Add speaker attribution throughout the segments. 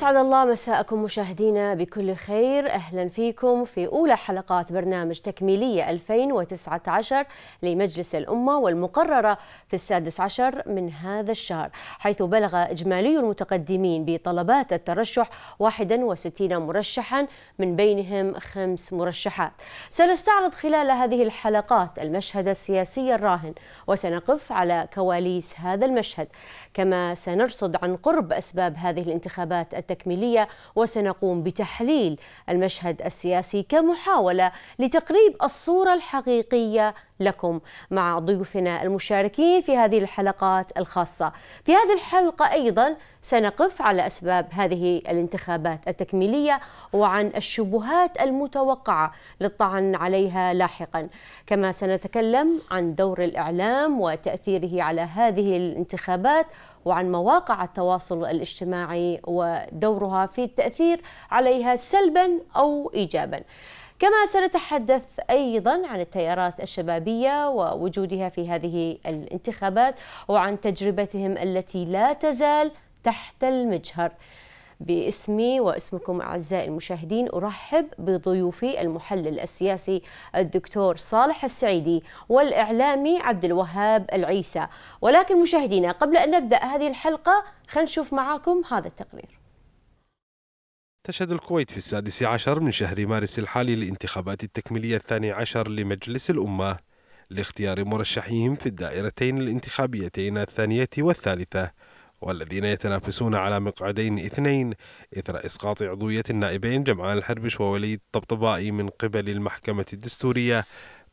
Speaker 1: أسعد الله مساءكم مشاهدينا بكل خير أهلا فيكم في أولى حلقات برنامج تكميلية 2019 لمجلس الأمة والمقررة في السادس عشر من هذا الشهر حيث بلغ إجمالي المتقدمين بطلبات الترشح 61 مرشحا من بينهم خمس مرشحات سنستعرض خلال هذه الحلقات المشهد السياسي الراهن وسنقف على كواليس هذا المشهد كما سنرصد عن قرب أسباب هذه الانتخابات التكميلية وسنقوم بتحليل المشهد السياسي كمحاولة لتقريب الصورة الحقيقية لكم مع ضيوفنا المشاركين في هذه الحلقات الخاصة في هذه الحلقة أيضا سنقف على أسباب هذه الانتخابات التكميلية وعن الشبهات المتوقعة للطعن عليها لاحقا كما سنتكلم عن دور الإعلام وتأثيره على هذه الانتخابات وعن مواقع التواصل الاجتماعي ودورها في التأثير عليها سلبا أو إيجابا كما سنتحدث أيضا عن التيارات الشبابية ووجودها في هذه الانتخابات وعن تجربتهم التي لا تزال تحت المجهر باسمي واسمكم أعزائي المشاهدين أرحب بضيوفي المحلل السياسي الدكتور صالح السعيدي والإعلامي عبد الوهاب العيسى ولكن مشاهدينا قبل أن نبدأ هذه الحلقة خلينا نشوف معاكم هذا التقرير
Speaker 2: تشهد الكويت في السادس عشر من شهر مارس الحالي الانتخابات التكميلية الثاني عشر لمجلس الأمة لاختيار مرشحيهم في الدائرتين الانتخابيتين الثانية والثالثة والذين يتنافسون على مقعدين اثنين إثر إسقاط عضوية النائبين جمعان الحربش ووليد الطبطبائي من قبل المحكمة الدستورية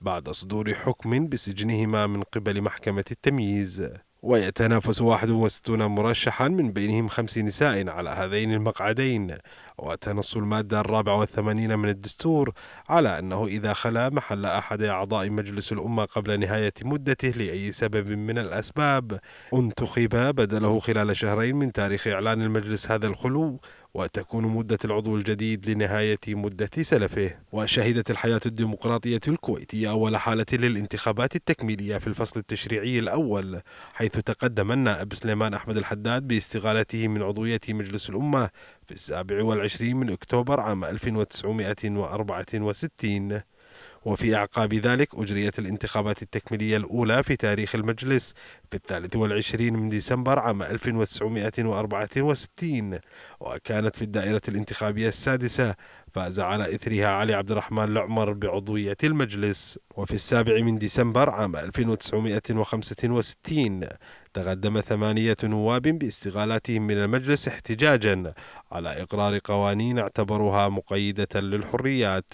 Speaker 2: بعد صدور حكم بسجنهما من قبل محكمة التمييز ويتنافس 61 مرشحا من بينهم خمس نساء على هذين المقعدين وتنص المادة الرابعة والثمانين من الدستور على أنه إذا خلا محل أحد أعضاء مجلس الأمة قبل نهاية مدته لأي سبب من الأسباب انتخب بدله خلال شهرين من تاريخ إعلان المجلس هذا الخلو وتكون مدة العضو الجديد لنهاية مدة سلفه وشهدت الحياة الديمقراطية الكويتية أول حالة للانتخابات التكميلية في الفصل التشريعي الأول حيث تقدم النائب سليمان أحمد الحداد باستقالته من عضوية مجلس الأمة في السابع والعشرين من أكتوبر عام 1964 وفي أعقاب ذلك أجريت الانتخابات التكميلية الأولى في تاريخ المجلس بالثالث والعشرين من ديسمبر عام 1964 وكانت في الدائرة الانتخابية السادسة فاز على إثرها علي عبد الرحمن العمر بعضوية المجلس وفي السابع من ديسمبر عام 1965 تقدم ثمانية نواب باستقالاتهم من المجلس احتجاجا على إقرار قوانين اعتبروها مقيدة للحريات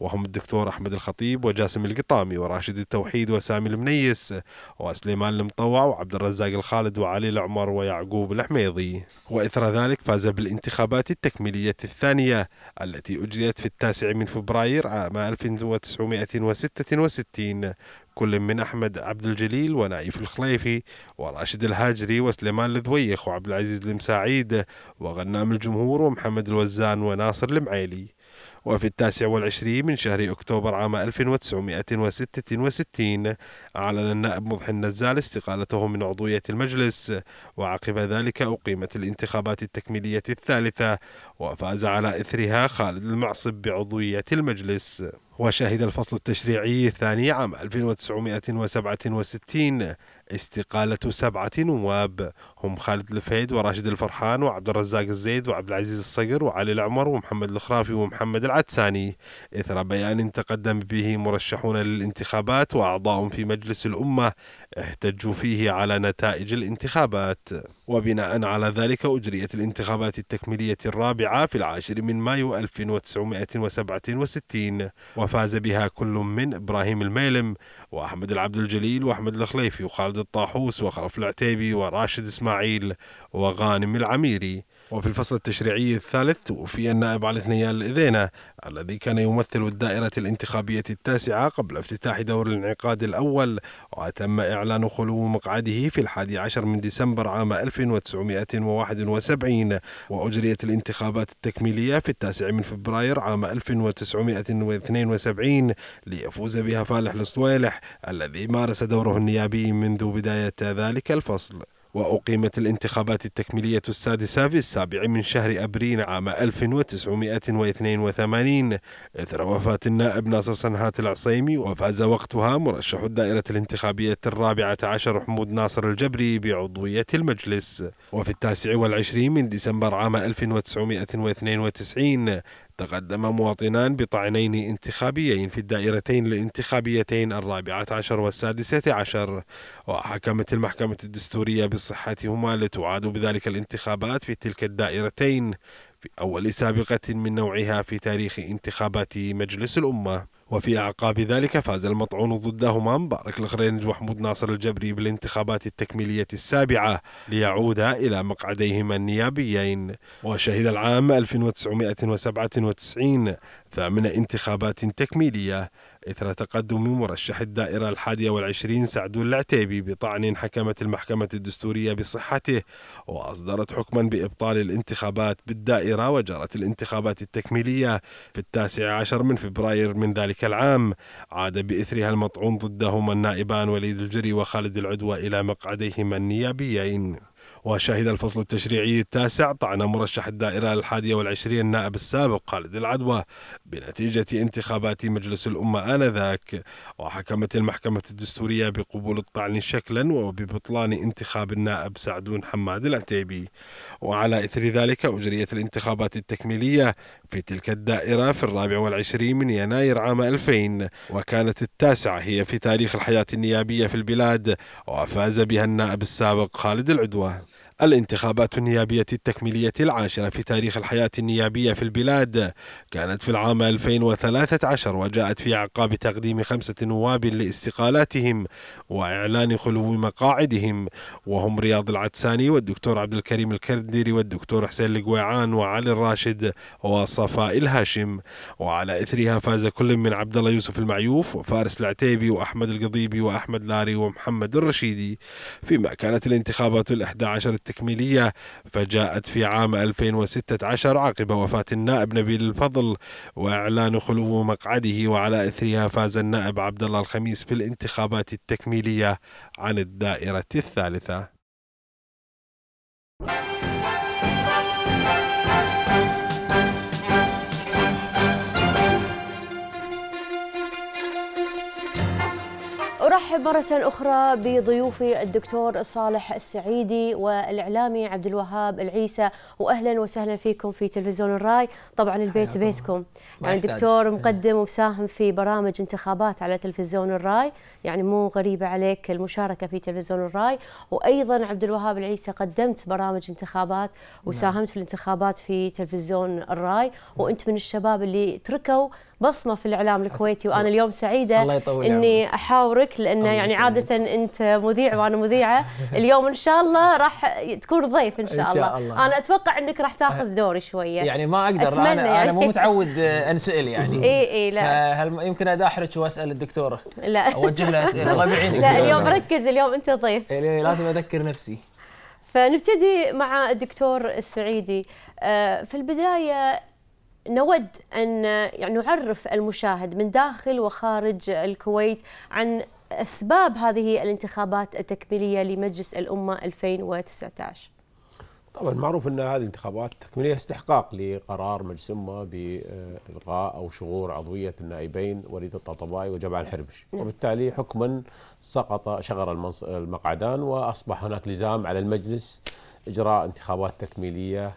Speaker 2: وهم الدكتور أحمد الخطيب وجاسم القطامي وراشد التوحيد وسامي المنيس وسليمان المطور النواه وعبد الرزاق الخالد وعلي العمر ويعقوب الحميضي وإثر ذلك فاز بالانتخابات التكميلية الثانية التي أجريت في التاسع من فبراير عام 1966 كل من أحمد عبد الجليل ونايف الخليفي وراشد الهاجري وسليمان الذويخ وعبد العزيز المساعيد وغنام الجمهور ومحمد الوزان وناصر المعيلي وفي التاسع والعشرين من شهر أكتوبر عام 1966 أعلن النائب مضحي النزال استقالته من عضوية المجلس وعقب ذلك أقيمت الانتخابات التكميلية الثالثة وفاز على إثرها خالد المعصب بعضوية المجلس وشهد الفصل التشريعي الثاني عام 1967 استقالة سبعة نواب هم خالد الفهيد وراشد الفرحان وعبد الرزاق الزيد وعبد العزيز الصقر وعلي العمر ومحمد الخرافي ومحمد العدساني إثر بيان تقدم به مرشحون للانتخابات وأعضاء في مجلس الأمة احتجوا فيه على نتائج الانتخابات وبناء على ذلك أجريت الانتخابات التكميلية الرابعة في العاشر من مايو 1967 وفاز بها كل من إبراهيم الميلم وأحمد العبد الجليل وأحمد الخليفي وخالد الطاحوس وخلف العتيبي وراشد إسماعيل وغانم العميري وفي الفصل التشريعي الثالث توفي النائب علي ثنيان الإذينة الذي كان يمثل الدائرة الانتخابية التاسعة قبل افتتاح دور الانعقاد الأول وتم إعلان خلو مقعده في الحادي عشر من ديسمبر عام 1971 وأجريت الانتخابات التكميلية في التاسع من فبراير عام 1972 ليفوز بها فالح الصويلح الذي مارس دوره النيابي منذ بداية ذلك الفصل وأقيمت الانتخابات التكميلية السادسة في السابع من شهر أبريل عام 1982 إثر وفاة النائب ناصر سنهات العصيمي وفاز وقتها مرشح الدائرة الانتخابية الرابعة عشر حمود ناصر الجبري بعضوية المجلس وفي التاسع والعشرين من ديسمبر عام 1992 تقدم مواطنان بطعنين انتخابيين في الدائرتين الانتخابيتين الرابعة عشر والسادسة عشر وحكمت المحكمة الدستورية بصحتهما لتعاد بذلك الانتخابات في تلك الدائرتين في أول سابقة من نوعها في تاريخ انتخابات مجلس الأمة وفي أعقاب ذلك فاز المطعون ضدهما مبارك الخرينج وحمود ناصر الجبري بالانتخابات التكميلية السابعة ليعودا إلى مقعديهما النيابيين وشهد العام 1997 ثامن انتخابات تكميلية إثر تقدم مرشح الدائرة الحادية والعشرين سعد العتيبي بطعن حكمت المحكمة الدستورية بصحته وأصدرت حكما بإبطال الانتخابات بالدائرة وجرت الانتخابات التكميلية في التاسع عشر من فبراير من ذلك العام عاد بإثرها المطعون ضدهما النائبان وليد الجري وخالد العدوى إلى مقعديهما النيابيين وشهد الفصل التشريعي التاسع طعن مرشح الدائرة الحادية والعشرين النائب السابق خالد العدوى بنتيجة انتخابات مجلس الأمة آنذاك وحكمت المحكمة الدستورية بقبول الطعن شكلا وببطلان انتخاب النائب سعدون حماد العتيبي وعلى إثر ذلك أجريت الانتخابات التكميلية في تلك الدائرة في الرابع والعشرين من يناير عام 2000 وكانت التاسعة هي في تاريخ الحياة النيابية في البلاد وفاز بها النائب السابق خالد العدوى الانتخابات النيابية التكميلية العاشرة في تاريخ الحياة النيابية في البلاد كانت في العام 2013 وجاءت في أعقاب تقديم خمسة نواب لاستقالاتهم وإعلان خلو مقاعدهم وهم رياض العدساني والدكتور عبد الكريم الكردري والدكتور حسين القويعان وعلي الراشد وصفاء الهاشم وعلى إثرها فاز كل من عبد الله يوسف المعيوف وفارس العتيبي وأحمد القضيبي وأحمد لاري ومحمد الرشيدي فيما كانت الانتخابات الأحدى عشر التكميلية فجاءت في عام 2016 عقب وفاة النائب نبيل الفضل وإعلان خلو مقعده وعلى إثرها فاز النائب عبد الله الخميس في الانتخابات التكميلية عن الدائرة الثالثة.
Speaker 1: ارحب مره اخرى بضيوفي الدكتور صالح السعيدي والاعلامي عبد الوهاب العيسى واهلا وسهلا فيكم في تلفزيون الراي طبعا البيت بيتكم يعني الدكتور إيه. مقدم ومساهم في برامج انتخابات على تلفزيون الراي يعني مو غريبة عليك المشاركة في تلفزيون الراي وأيضا عبد الوهاب العيسى قدمت برامج انتخابات نعم. وساهمت في الانتخابات في تلفزيون الراي وأنت من الشباب اللي تركوا بصمه في الاعلام الكويتي وانا اليوم سعيده الله يطول اني احاورك لان يعني عاده انت مذيع وانا مذيعه اليوم ان شاء الله راح تكون ضيف ان شاء, إن شاء الله. الله انا اتوقع انك راح تاخذ أه. دوري شويه
Speaker 3: يعني ما اقدر أتمنى انا يعني. انا مو متعود آه، انسال يعني اي اي إيه، لا يمكن اداحرك واسال الدكتوره لا اوجه كلها اسئله الله يعينك لا اليوم ركز اليوم انت ضيف إيه، إيه، لازم اذكر نفسي
Speaker 1: فنبتدي مع الدكتور السعيدي آه، في البدايه نود ان يعني نعرف المشاهد من داخل وخارج الكويت عن اسباب هذه الانتخابات التكميليه لمجلس الامه 2019
Speaker 4: طبعا معروف ان هذه الانتخابات التكميليه استحقاق لقرار مجلس بالغاء او شغور عضويه النائبين وليد الطاطبائي وجمال الحربش، وبالتالي حكما سقط شغر المقعدان واصبح هناك لزام على المجلس اجراء انتخابات تكميليه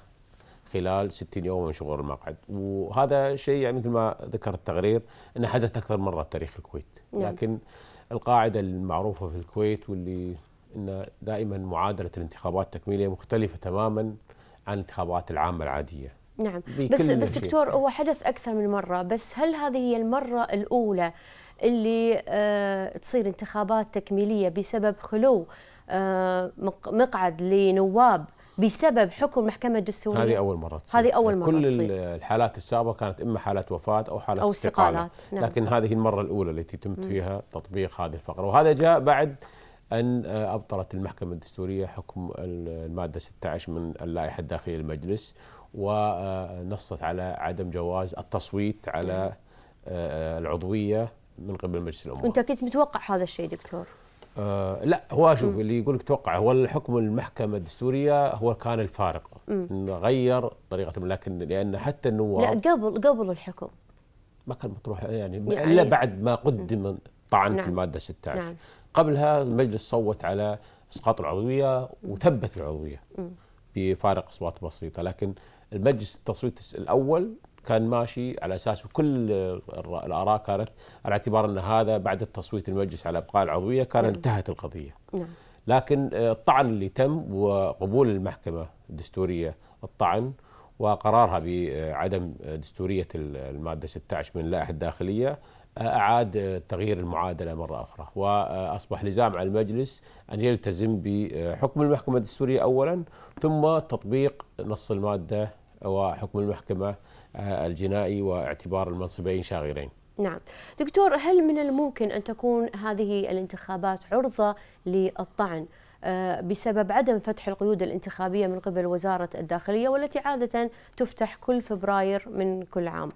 Speaker 4: خلال 60 يوم من شغور المقعد، وهذا شيء يعني مثل ما ذكر التقرير انه حدث اكثر مره بتاريخ الكويت، نعم. لكن القاعده المعروفه في الكويت واللي ان دائما معادله الانتخابات التكميليه مختلفه تماما عن الانتخابات العامه العاديه.
Speaker 1: نعم بس بس دكتور هو حدث اكثر من مره بس هل هذه هي المره الاولى اللي أه تصير انتخابات تكميليه بسبب خلو أه مقعد لنواب بسبب حكم محكمة الدستورية هذه أول
Speaker 4: مرة تصير. هذه أول يعني مرة كل تصير. الحالات السابقة كانت إما حالات وفاة أو حالات أو استقالات, استقالات. نعم. لكن هذه المرة الأولى التي تم فيها تطبيق هذه الفقرة وهذا جاء بعد أن آه، أبطلت المحكمة الدستورية حكم المادة 16 من اللائحة الداخلية للمجلس ونصت آه، على عدم جواز التصويت على آه، العضوية من قبل مجلس الأمة
Speaker 1: أنت كنت متوقع هذا الشيء دكتور
Speaker 4: آه لا هو شوف اللي يقول لك توقع هو الحكم المحكمه الدستوريه هو كان الفارق غير طريقة لكن لان حتى النواب
Speaker 1: لا قبل قبل الحكم
Speaker 4: ما كان مطروح يعني, يعني الا بعد ما قدم طعن نعم. في الماده 16 نعم. قبلها المجلس صوت على اسقاط العضويه وثبت العضويه بفارق اصوات بسيطه لكن المجلس التصويت الاول كان ماشي على اساس كل الاراء كانت على اعتبار ان هذا بعد التصويت المجلس على ابقاء العضويه كان انتهت القضيه. نعم. لكن الطعن اللي تم وقبول المحكمه الدستوريه الطعن وقرارها بعدم دستوريه الماده 16 من اللائحه الداخليه أعاد تغيير المعادلة مرة أخرى وأصبح لزام على المجلس أن يلتزم بحكم المحكمة الدستورية أولا ثم تطبيق نص المادة وحكم المحكمة الجنائي واعتبار المنصبين شاغرين
Speaker 1: نعم دكتور هل من الممكن أن تكون هذه الانتخابات عرضة للطعن آه، بسبب عدم فتح القيود الانتخابية من قبل وزارة الداخلية والتي عادة تفتح كل فبراير من كل عام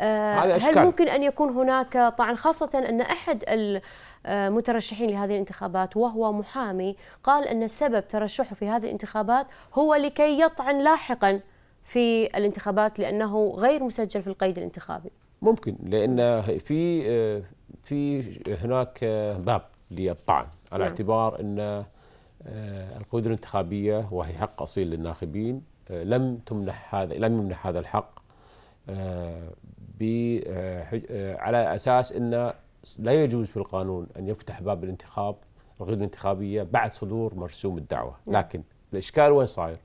Speaker 1: آه، هل أشكال. ممكن أن يكون هناك طعن خاصة أن أحد المترشحين لهذه الانتخابات وهو محامي قال أن السبب ترشحه في هذه الانتخابات هو لكي يطعن لاحقا في الانتخابات لأنه غير مسجل في القيد الانتخابي
Speaker 4: ممكن لأن في في هناك باب للطعن على نعم. اعتبار أن آه، القيود الانتخابية وهي حق أصيل للناخبين آه، لم تمنح هذا لم يمنح هذا الحق آه، آه، على اساس انه لا يجوز في القانون ان يفتح باب الانتخاب القيود الانتخابيه بعد صدور مرسوم الدعوه، نعم. لكن الاشكال وين صاير؟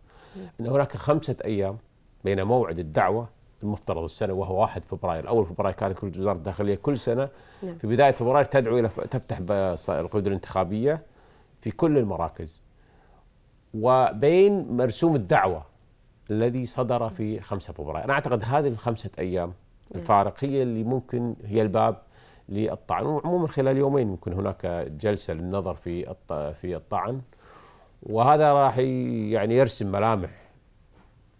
Speaker 4: ان هناك خمسه ايام بين موعد الدعوه المفترض السنه وهو 1 فبراير، اول فبراير كانت كل وزاره الداخليه كل سنه نعم. في بدايه فبراير تدعو الى تفتح القيود الانتخابيه في كل المراكز. وبين مرسوم الدعوه الذي صدر في 5 فبراير، انا اعتقد هذه الخمسه ايام الفارق هي اللي ممكن هي الباب للطعن وعموما خلال يومين ممكن هناك جلسه للنظر في في الطعن وهذا راح يعني يرسم ملامح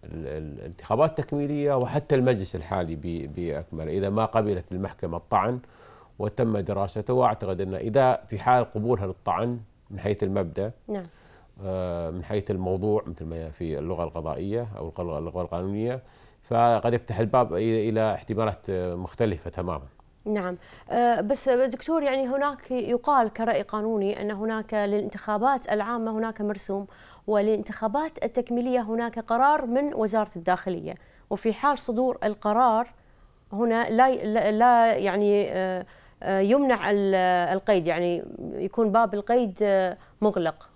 Speaker 4: الانتخابات التكميليه وحتى المجلس الحالي باكمله اذا ما قبلت المحكمه الطعن وتم دراسته واعتقد ان اذا في حال قبولها للطعن من حيث المبدا نعم آه، من حيث الموضوع مثل ما في اللغه القضائيه او اللغه القانونيه فقد يفتح الباب الى احتمالات آه، مختلفه تماما.
Speaker 1: نعم آه، بس دكتور يعني هناك يقال كرأي قانوني أن هناك للانتخابات العامة هناك مرسوم وللانتخابات التكميلية هناك قرار من وزارة الداخلية وفي حال صدور القرار هنا لا لا يعني آه، يمنع القيد يعني يكون باب القيد مغلق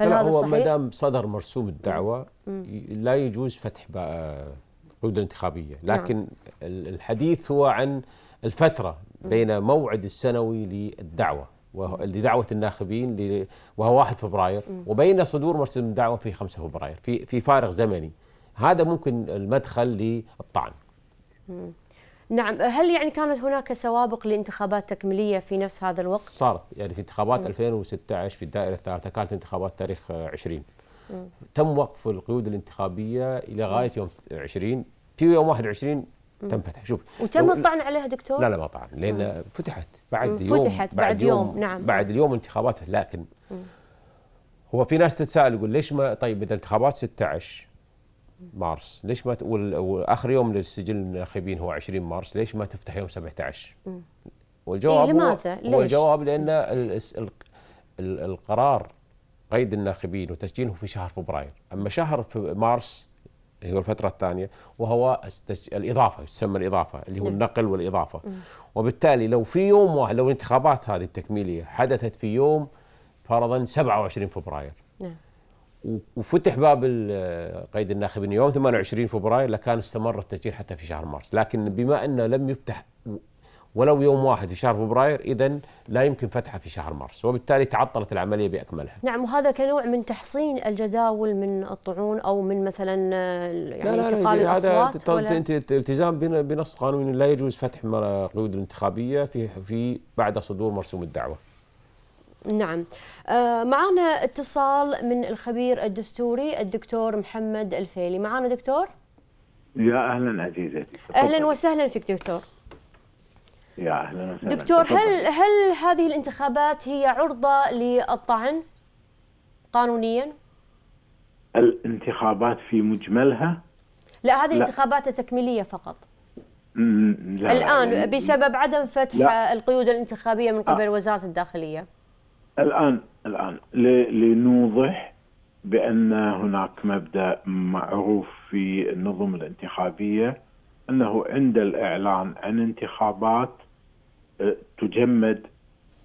Speaker 1: هل
Speaker 4: هذا هذا هو ما دام صدر مرسوم الدعوة لا يجوز فتح العقود الانتخابيه نعم. لكن نعم. الحديث هو عن الفتره بين موعد السنوي للدعوه لدعوه الناخبين وهو 1 فبراير وبين صدور مرسوم الدعوه في 5 فبراير في في فارق زمني هذا ممكن المدخل للطعن
Speaker 1: نعم هل يعني كانت هناك سوابق لانتخابات تكميليه في نفس هذا الوقت؟
Speaker 4: صارت يعني في انتخابات 2016 في الدائره الثالثه كانت انتخابات تاريخ 20 تم وقف القيود الانتخابيه الى غايه يوم 20 في يوم 21 تم فتح شوف وتم الطعن
Speaker 1: عليها دكتور؟ لا لا ما طعن
Speaker 4: لان مم. آه. فتحت بعد مم. يوم فتحت بعد يوم, يوم نعم بعد اليوم انتخابات لكن مم. هو في ناس تتساءل يقول ليش ما طيب اذا انتخابات 16 مارس ليش ما واخر يوم للسجل الناخبين هو 20 مارس ليش ما تفتح يوم 17 والجواب إيه لماذا؟ هو ليش؟ والجواب لان القرار قيد الناخبين وتسجيله في شهر فبراير أما شهر في مارس هي الفترة الثانية وهو الإضافة تسمى الإضافة اللي هو نعم. النقل والإضافة وبالتالي لو في يوم واحد لو الانتخابات هذه التكميلية حدثت في يوم فرضا 27 فبراير نعم. وفتح باب قيد الناخبين يوم 28 فبراير لكان استمر التسجيل حتى في شهر مارس لكن بما أنه لم يفتح ولو يوم واحد في شهر فبراير اذا لا يمكن فتحها في شهر مارس وبالتالي تعطلت العمليه باكملها.
Speaker 1: نعم وهذا كنوع من تحصين الجداول من الطعون او من مثلا آه، يعني لا لا انتقال لا الاصوات هذا
Speaker 4: التزام بنص قانوني لا يجوز فتح القيود الانتخابيه في في بعد صدور مرسوم الدعوه.
Speaker 1: نعم آه، معنا اتصال من الخبير الدستوري الدكتور محمد الفيلي معنا دكتور
Speaker 4: يا
Speaker 5: اهلا عزيزتي اهلا
Speaker 1: وسهلا فيك دكتور
Speaker 5: يا اهلا وسهلا دكتور هل
Speaker 1: هل هذه الانتخابات هي عرضه للطعن قانونيا؟
Speaker 5: الانتخابات في مجملها
Speaker 1: لا هذه لا. الانتخابات التكميليه فقط
Speaker 5: لا. الان يعني
Speaker 1: بسبب عدم فتح لا. القيود الانتخابيه من قبل آه. وزاره الداخليه
Speaker 5: الان الان لنوضح بان هناك مبدا معروف في النظم الانتخابيه انه عند الاعلان عن انتخابات تجمد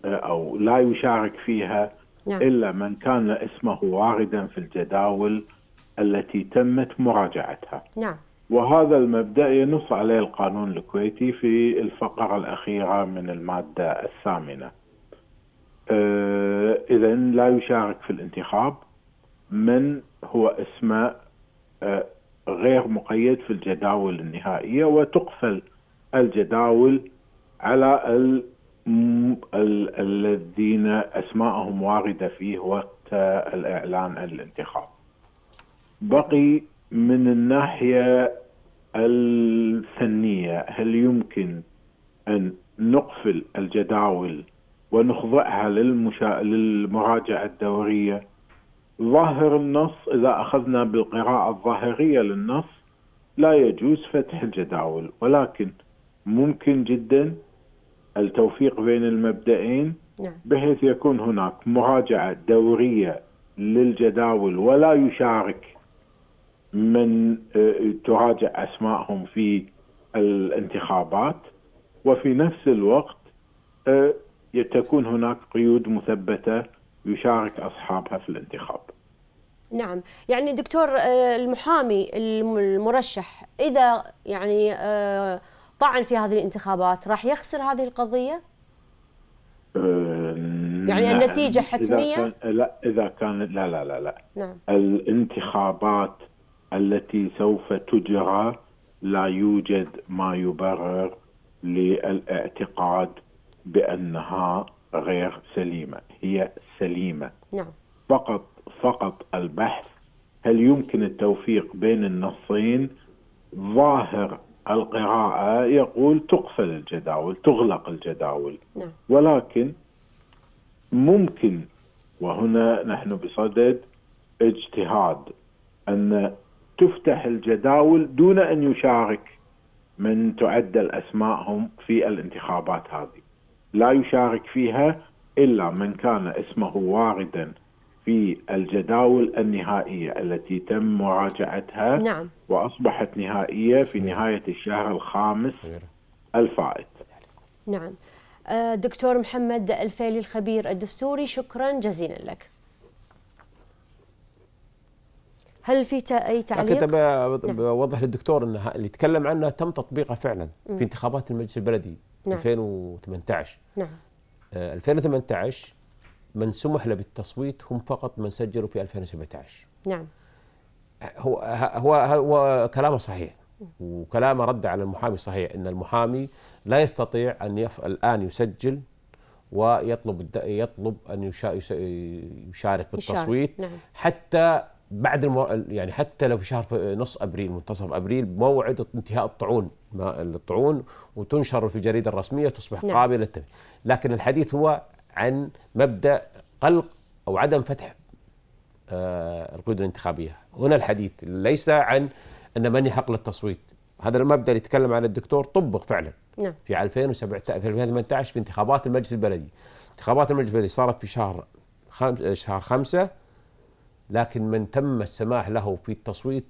Speaker 5: آه، او لا يشارك فيها نعم. الا من كان اسمه واردا في الجداول التي تمت مراجعتها. نعم. وهذا المبدا ينص عليه القانون الكويتي في الفقره الاخيره من الماده الثامنه. آه، اذا لا يشارك في الانتخاب من هو اسمه آه، غير مقيد في الجداول النهائيه وتقفل الجداول على الذين اسماءهم وارده فيه وقت الاعلان عن الانتخاب. بقي من الناحيه الفنيه هل يمكن ان نقفل الجداول ونخضعها للمشا... للمراجعه الدوريه؟ ظاهر النص اذا اخذنا بالقراءه الظاهريه للنص لا يجوز فتح الجداول ولكن ممكن جدا التوفيق بين المبدئين نعم. بحيث يكون هناك مراجعة دورية للجداول ولا يشارك من آه، تراجع أسمائهم في الانتخابات وفي نفس الوقت آه، تكون هناك قيود مثبتة يشارك أصحابها في الانتخاب
Speaker 1: نعم يعني دكتور آه، المحامي المرشح إذا يعني طعن في هذه الانتخابات راح يخسر هذه القضيه؟
Speaker 5: أه، يعني النتيجة حتمية؟ إذا كان لا إذا كان لا لا لا لا نعم. الانتخابات التي سوف تجرى لا يوجد ما يبرر للاعتقاد بأنها غير سليمة هي سليمة نعم. فقط فقط البحث هل يمكن التوفيق بين النصين ظاهر القراءة يقول تقفل الجداول تغلق الجداول نعم. ولكن ممكن وهنا نحن بصدد اجتهاد أن تفتح الجداول دون أن يشارك من تعدل أسماءهم في الانتخابات هذه لا يشارك فيها إلا من كان اسمه واردا في الجداول النهائية التي تم مراجعتها نعم. وأصبحت نهائية في نهاية الشهر الخامس الفائت
Speaker 1: نعم آه، دكتور محمد الفيلي الخبير الدستوري شكرا جزيلا لك هل في اي تعليق؟ كنت
Speaker 4: نعم. بوضح للدكتور ان اللي تكلم عنه تم تطبيقه فعلا في انتخابات المجلس البلدي نعم. 2018 نعم 2018 آه، من سمح له بالتصويت هم فقط من سجلوا في 2017 نعم هو هو هو كلامه صحيح وكلامه رد على المحامي صحيح ان المحامي لا يستطيع ان يف... الان يسجل ويطلب يطلب ان يشا... يشارك بالتصويت نعم. حتى بعد المو... يعني حتى لو في شهر في نص ابريل منتصف ابريل موعد انتهاء الطعون ما الطعون وتنشر في الجريده الرسميه تصبح نعم. قابله لكن الحديث هو عن مبدا قلق او عدم فتح آه، القيود الانتخابيه هنا الحديث ليس عن ان من يحق للتصويت هذا المبدا اللي تكلم عنه الدكتور طبق فعلا نعم. في 2017 في 2018 في انتخابات المجلس البلدي انتخابات المجلس البلدي صارت في شهر خمس شهر خمسة لكن من تم السماح له في التصويت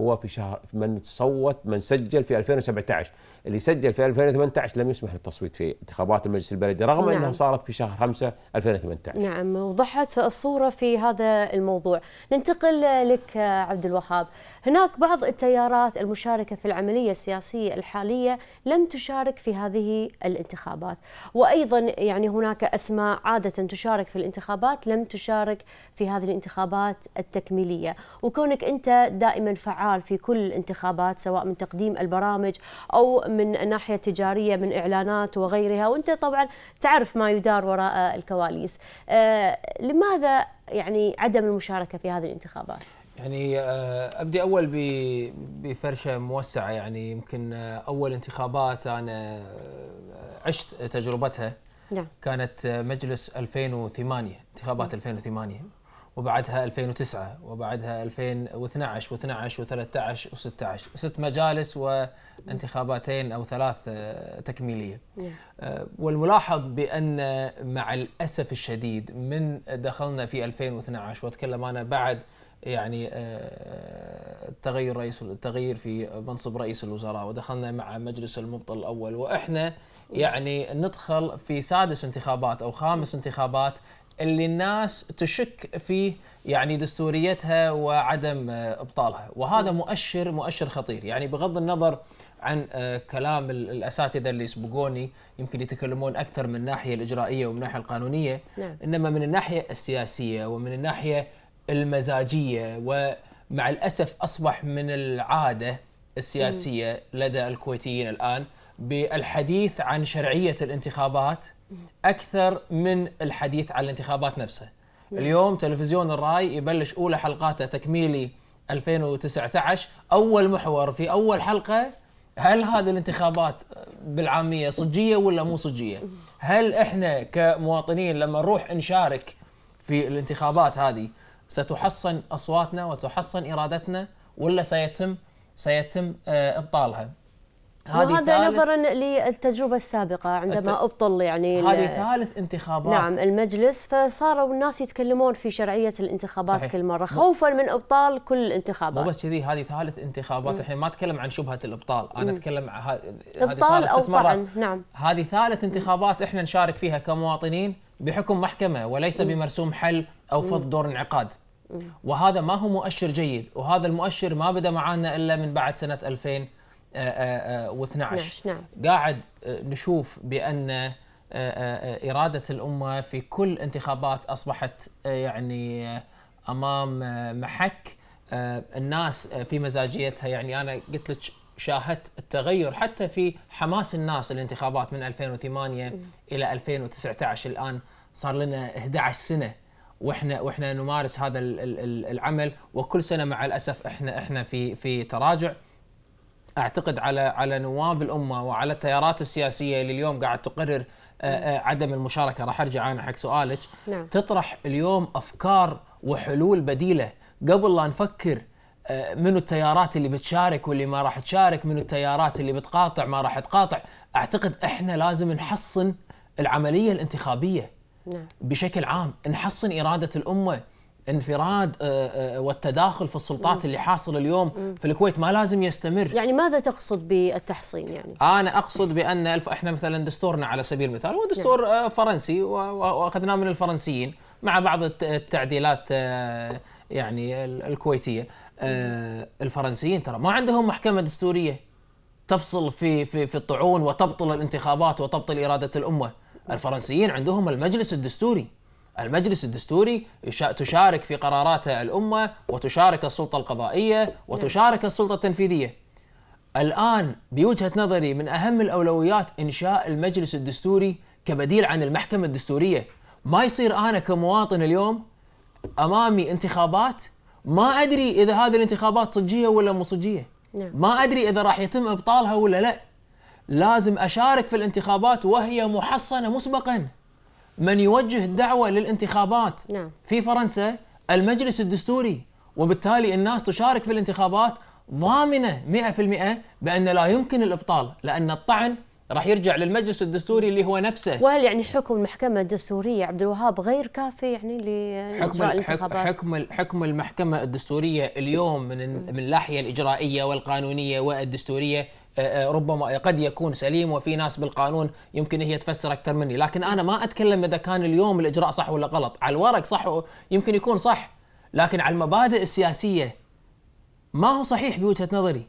Speaker 4: هو في شهر من صوت من سجل في 2017 اللي سجل في 2018 لم يسمح للتصويت في انتخابات المجلس البلدي رغم نعم. انها صارت في شهر 5 2018
Speaker 1: نعم وضحت الصوره في هذا الموضوع ننتقل لك عبد الوهاب هناك بعض التيارات المشاركة في العملية السياسية الحالية لم تشارك في هذه الانتخابات وأيضا يعني هناك أسماء عادة تشارك في الانتخابات لم تشارك في هذه الانتخابات التكميلية وكونك أنت دائما فعال في كل الانتخابات سواء من تقديم البرامج أو من ناحية تجارية من إعلانات وغيرها وأنت طبعا تعرف ما يدار وراء الكواليس آه لماذا يعني عدم المشاركة في هذه الانتخابات؟
Speaker 3: يعني آه، ابدي اول بفرشه موسعه يعني يمكن آه، اول انتخابات انا آه، عشت تجربتها نعم. كانت مجلس 2008 انتخابات 2008 نعم. وبعدها 2009 وبعدها 2012 و12 و13 و16 ست مجالس وانتخاباتين او ثلاث تكميليه نعم. والملاحظ بان مع الاسف الشديد من دخلنا في 2012 واتكلم انا بعد يعني آه، تغير رئيس التغيير في منصب رئيس الوزراء ودخلنا مع مجلس المبطل الاول واحنا يعني ندخل في سادس انتخابات او خامس انتخابات اللي الناس تشك في يعني دستوريتها وعدم آه، ابطالها وهذا مؤشر مؤشر خطير يعني بغض النظر عن آه، كلام الاساتذه اللي يسبقوني يمكن يتكلمون اكثر من الناحيه الاجرائيه ومن الناحيه القانونيه نعم. انما من الناحيه السياسيه ومن الناحيه المزاجيه ومع الاسف اصبح من العاده السياسيه لدى الكويتيين الان بالحديث عن شرعيه الانتخابات اكثر من الحديث عن الانتخابات نفسها. اليوم تلفزيون الراي يبلش اولى حلقاته تكميلي 2019 اول محور في اول حلقه هل هذه الانتخابات بالعاميه صجيه ولا مو صجيه؟ هل احنا كمواطنين لما نروح نشارك في الانتخابات هذه ستحصن اصواتنا وتحصن ارادتنا ولا سيتم سيتم آه، ابطالها هذه وهذا نظرا
Speaker 1: للتجربه السابقه عندما ابطل يعني هذه ثالث انتخابات نعم المجلس فصاروا الناس يتكلمون في شرعيه الانتخابات صحيح. كل مره
Speaker 3: خوفا من ابطال كل الانتخابات مو بس كذي هذه ثالث انتخابات الحين ما اتكلم عن شبهه الابطال انا م. اتكلم ه... هذه صارت ست مرات نعم هذه ثالث انتخابات احنا نشارك فيها كمواطنين بحكم محكمه وليس م. بمرسوم حل او فض دور انعقاد وهذا ما هو مؤشر جيد وهذا المؤشر ما بدا معانا الا من بعد سنه 2012 آه، آه، آه، نعم. قاعد نشوف بان اراده الامه في كل انتخابات اصبحت يعني امام محك الناس في مزاجيتها يعني انا قلت لك شاهدت التغير حتى في حماس الناس الانتخابات من 2008 الى 2019 الان صار لنا 11 سنه واحنا واحنا نمارس هذا العمل وكل سنه مع الاسف احنا احنا في في تراجع اعتقد على على نواب الامه وعلى التيارات السياسيه اللي اليوم قاعد تقرر آه، آه، عدم المشاركه راح ارجع انا حق سؤالك نعم. تطرح اليوم افكار وحلول بديله قبل لا نفكر آه، منو التيارات اللي بتشارك واللي ما راح تشارك منو التيارات اللي بتقاطع ما راح تقاطع اعتقد احنا لازم نحصن العمليه الانتخابيه نعم. بشكل عام نحصن إرادة الأمة انفراد آه، آه، والتداخل في السلطات نعم. اللي حاصل اليوم في الكويت ما لازم يستمر يعني ماذا تقصد
Speaker 1: بالتحصين يعني
Speaker 3: انا اقصد بان الف احنا مثلا دستورنا على سبيل المثال هو دستور نعم. آه، فرنسي واخذناه من الفرنسيين مع بعض التعديلات يعني الكويتيه الفرنسيين ترى ما عندهم محكمه دستوريه تفصل في في في الطعون وتبطل الانتخابات وتبطل اراده الامه الفرنسيين عندهم المجلس الدستوري المجلس الدستوري تشارك في قرارات الأمة وتشارك السلطة القضائية وتشارك السلطة التنفيذية الآن بوجهة نظري من أهم الأولويات إنشاء المجلس الدستوري كبديل عن المحكمة الدستورية ما يصير أنا كمواطن اليوم أمامي انتخابات ما أدري إذا هذه الانتخابات صجية ولا مو صجية نعم. ما أدري إذا راح يتم إبطالها ولا لا لازم اشارك في الانتخابات وهي محصنه مسبقا من يوجه الدعوه للانتخابات نعم. في فرنسا المجلس الدستوري وبالتالي الناس تشارك في الانتخابات ضامنه 100% بان لا يمكن الابطال لان الطعن راح يرجع للمجلس الدستوري اللي هو نفسه وهل
Speaker 1: يعني حكم المحكمه الدستوريه عبد الوهاب غير كافي يعني لاجراء الانتخابات
Speaker 3: حكم حكم المحكمه الدستوريه اليوم من من الناحيه الاجرائيه والقانونيه والدستوريه آه، آه، ربما قد يكون سليم وفي ناس بالقانون يمكن هي تفسر اكثر مني لكن انا ما اتكلم اذا كان اليوم الاجراء صح ولا غلط على الورق صح يمكن يكون صح لكن على المبادئ السياسيه ما هو صحيح بوجهه نظري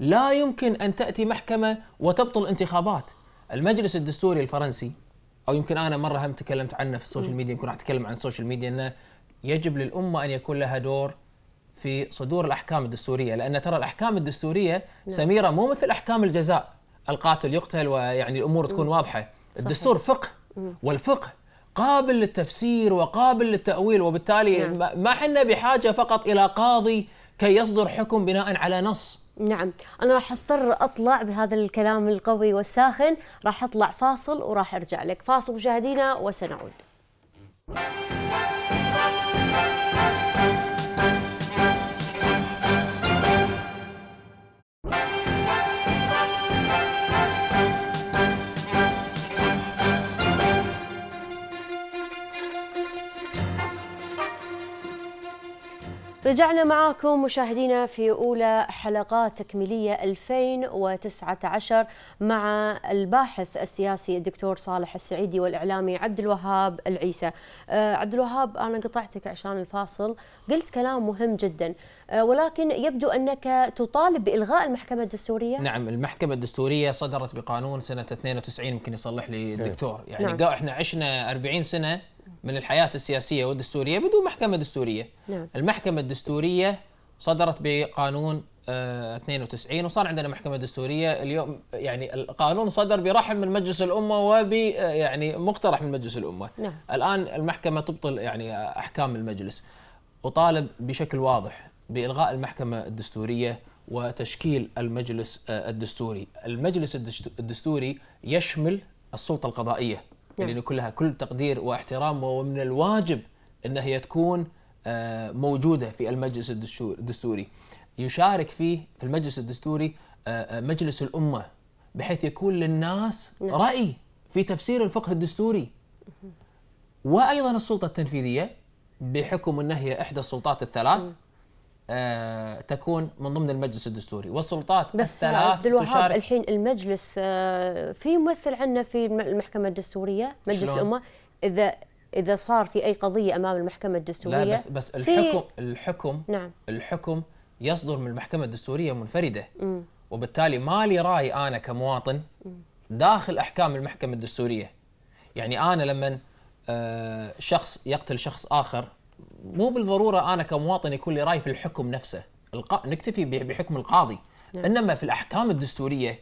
Speaker 3: لا يمكن ان تاتي محكمه وتبطل انتخابات المجلس الدستوري الفرنسي او يمكن انا مره هم تكلمت عنه في السوشيال ميديا يمكن راح اتكلم عن السوشيال ميديا انه يجب للامه ان يكون لها دور في صدور الاحكام الدستوريه لان ترى الاحكام الدستوريه نعم. سميره مو مثل احكام الجزاء القاتل يقتل ويعني الامور تكون مم. واضحه صحيح. الدستور فقه مم. والفقه قابل للتفسير وقابل للتاويل وبالتالي نعم. ما حنا بحاجه فقط الى قاضي كي يصدر حكم بناء على نص نعم أنا راح أضطر
Speaker 1: أطلع بهذا الكلام القوي والساخن راح أطلع فاصل وراح أرجع لك فاصل مشاهدينا وسنعود رجعنا معاكم مشاهدينا في أولى حلقات تكميلية 2019 مع الباحث السياسي الدكتور صالح السعيدي والإعلامي عبد الوهاب العيسى آه، عبد الوهاب أنا قطعتك عشان الفاصل قلت كلام مهم جدا آه، ولكن يبدو أنك تطالب بإلغاء المحكمة الدستورية
Speaker 6: نعم
Speaker 3: المحكمة الدستورية صدرت بقانون سنة 92 يمكن يصلح لي إيه. الدكتور يعني نعم. احنا عشنا 40 سنة من الحياة السياسية والدستورية بدون محكمة دستورية نعم. المحكمة الدستورية صدرت بقانون 92 آه، وصار عندنا محكمة دستورية اليوم يعني القانون صدر برحم من مجلس الأمة وب آه، يعني مقترح من مجلس الأمة نعم. الآن المحكمة تبطل يعني آه، أحكام المجلس أطالب بشكل واضح بإلغاء المحكمة الدستورية وتشكيل المجلس الدستوري المجلس الدستوري يشمل السلطة القضائية يعني نعم. لأنه كلها كل تقدير واحترام ومن الواجب أن هي تكون آه، موجودة في المجلس الدستوري يشارك فيه في المجلس الدستوري آه، آه، مجلس الأمة بحيث يكون للناس نعم. رأي في تفسير الفقه الدستوري وأيضا السلطة التنفيذية بحكم أنها هي إحدى السلطات الثلاث نعم. آه، تكون من ضمن المجلس الدستوري والسلطات بس الثلاث
Speaker 1: تشارك الحين المجلس آه، في ممثل عندنا في المحكمة الدستورية مجلس الأمة إذا إذا صار في أي قضية أمام المحكمة الدستورية لا بس بس الحكم
Speaker 3: الحكم نعم الحكم يصدر من المحكمة الدستورية منفردة وبالتالي ما لي رأي أنا كمواطن داخل أحكام المحكمة الدستورية يعني أنا لما آه، شخص يقتل شخص آخر مو بالضروره انا كمواطن يكون لي راي في الحكم نفسه الق... نكتفي بحكم القاضي نعم. انما في الاحكام الدستوريه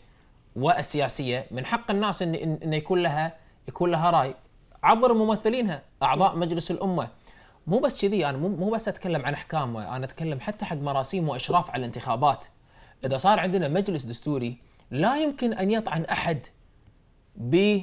Speaker 3: والسياسيه من حق الناس ان ان يكون لها يكون لها راي عبر ممثلينها اعضاء نعم. مجلس الامه مو بس كذي انا مو بس اتكلم عن احكام انا اتكلم حتى حق مراسيم واشراف على الانتخابات اذا صار عندنا مجلس دستوري لا يمكن ان يطعن احد ب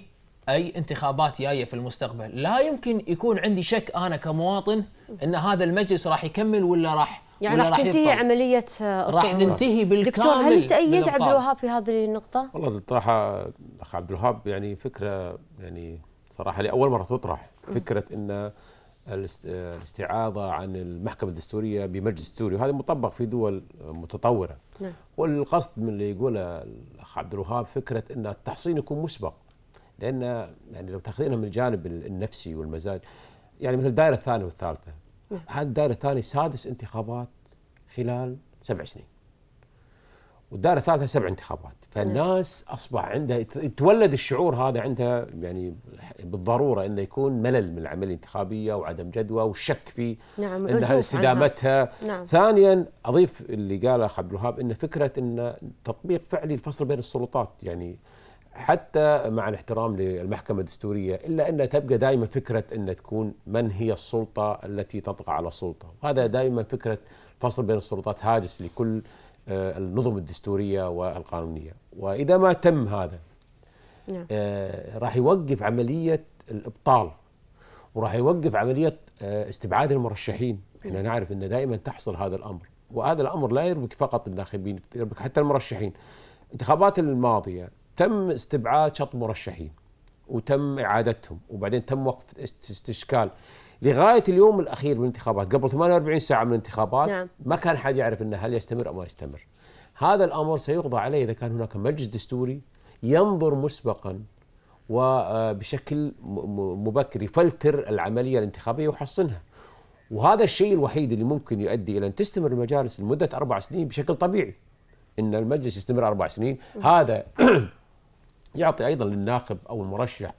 Speaker 3: اي انتخابات جايه في المستقبل لا يمكن يكون عندي شك انا كمواطن ان هذا المجلس راح يكمل ولا راح
Speaker 1: يعني راح تنتهي عملية راح
Speaker 4: ننتهي بالكامل دكتور هل تأيد عبد الوهاب
Speaker 1: في هذه النقطة؟ والله
Speaker 4: طرحها الاخ عبد الوهاب يعني فكرة يعني صراحة لأول مرة تطرح فكرة أن الاستعاضة عن المحكمة الدستورية بمجلس دستوري وهذا مطبق في دول متطورة نعم. والقصد من اللي يقوله الأخ عبد الوهاب فكرة أن التحصين يكون مسبق لان يعني لو تاخذينها من الجانب النفسي والمزاج يعني مثل الدائره الثانيه والثالثه نعم. هذه الدائره الثانيه سادس انتخابات خلال سبع سنين والدائره الثالثه سبع انتخابات نعم. فالناس اصبح عندها يتولد الشعور هذا عندها يعني بالضروره انه يكون ملل من العمليه الانتخابيه وعدم جدوى والشك في
Speaker 6: نعم استدامتها
Speaker 4: نعم. ثانيا اضيف اللي قاله اخ عبد الوهاب ان فكره ان تطبيق فعلي الفصل بين السلطات يعني حتى مع الاحترام للمحكمة الدستورية إلا أن تبقى دائما فكرة أن تكون من هي السلطة التي تطغى على السلطة وهذا دائما فكرة فصل بين السلطات هاجس لكل آه، النظم الدستورية والقانونية وإذا ما تم هذا نعم. آه، راح يوقف عملية الإبطال وراح يوقف عملية آه، استبعاد المرشحين احنا نعم. نعرف أن دائما تحصل هذا الأمر وهذا الأمر لا يربك فقط الناخبين يربك حتى المرشحين الانتخابات الماضية تم استبعاد شط مرشحين وتم اعادتهم وبعدين تم وقف استشكال لغايه اليوم الاخير من الانتخابات قبل 48 ساعه من الانتخابات نعم. ما كان حد يعرف انه هل يستمر او ما يستمر. هذا الامر سيقضى عليه اذا كان هناك مجلس دستوري ينظر مسبقا وبشكل آه، مبكر يفلتر العمليه الانتخابيه ويحصنها. وهذا الشيء الوحيد اللي ممكن يؤدي الى ان تستمر المجالس لمده اربع سنين بشكل طبيعي. ان المجلس يستمر اربع سنين نعم. هذا يعطي ايضا للناخب او المرشح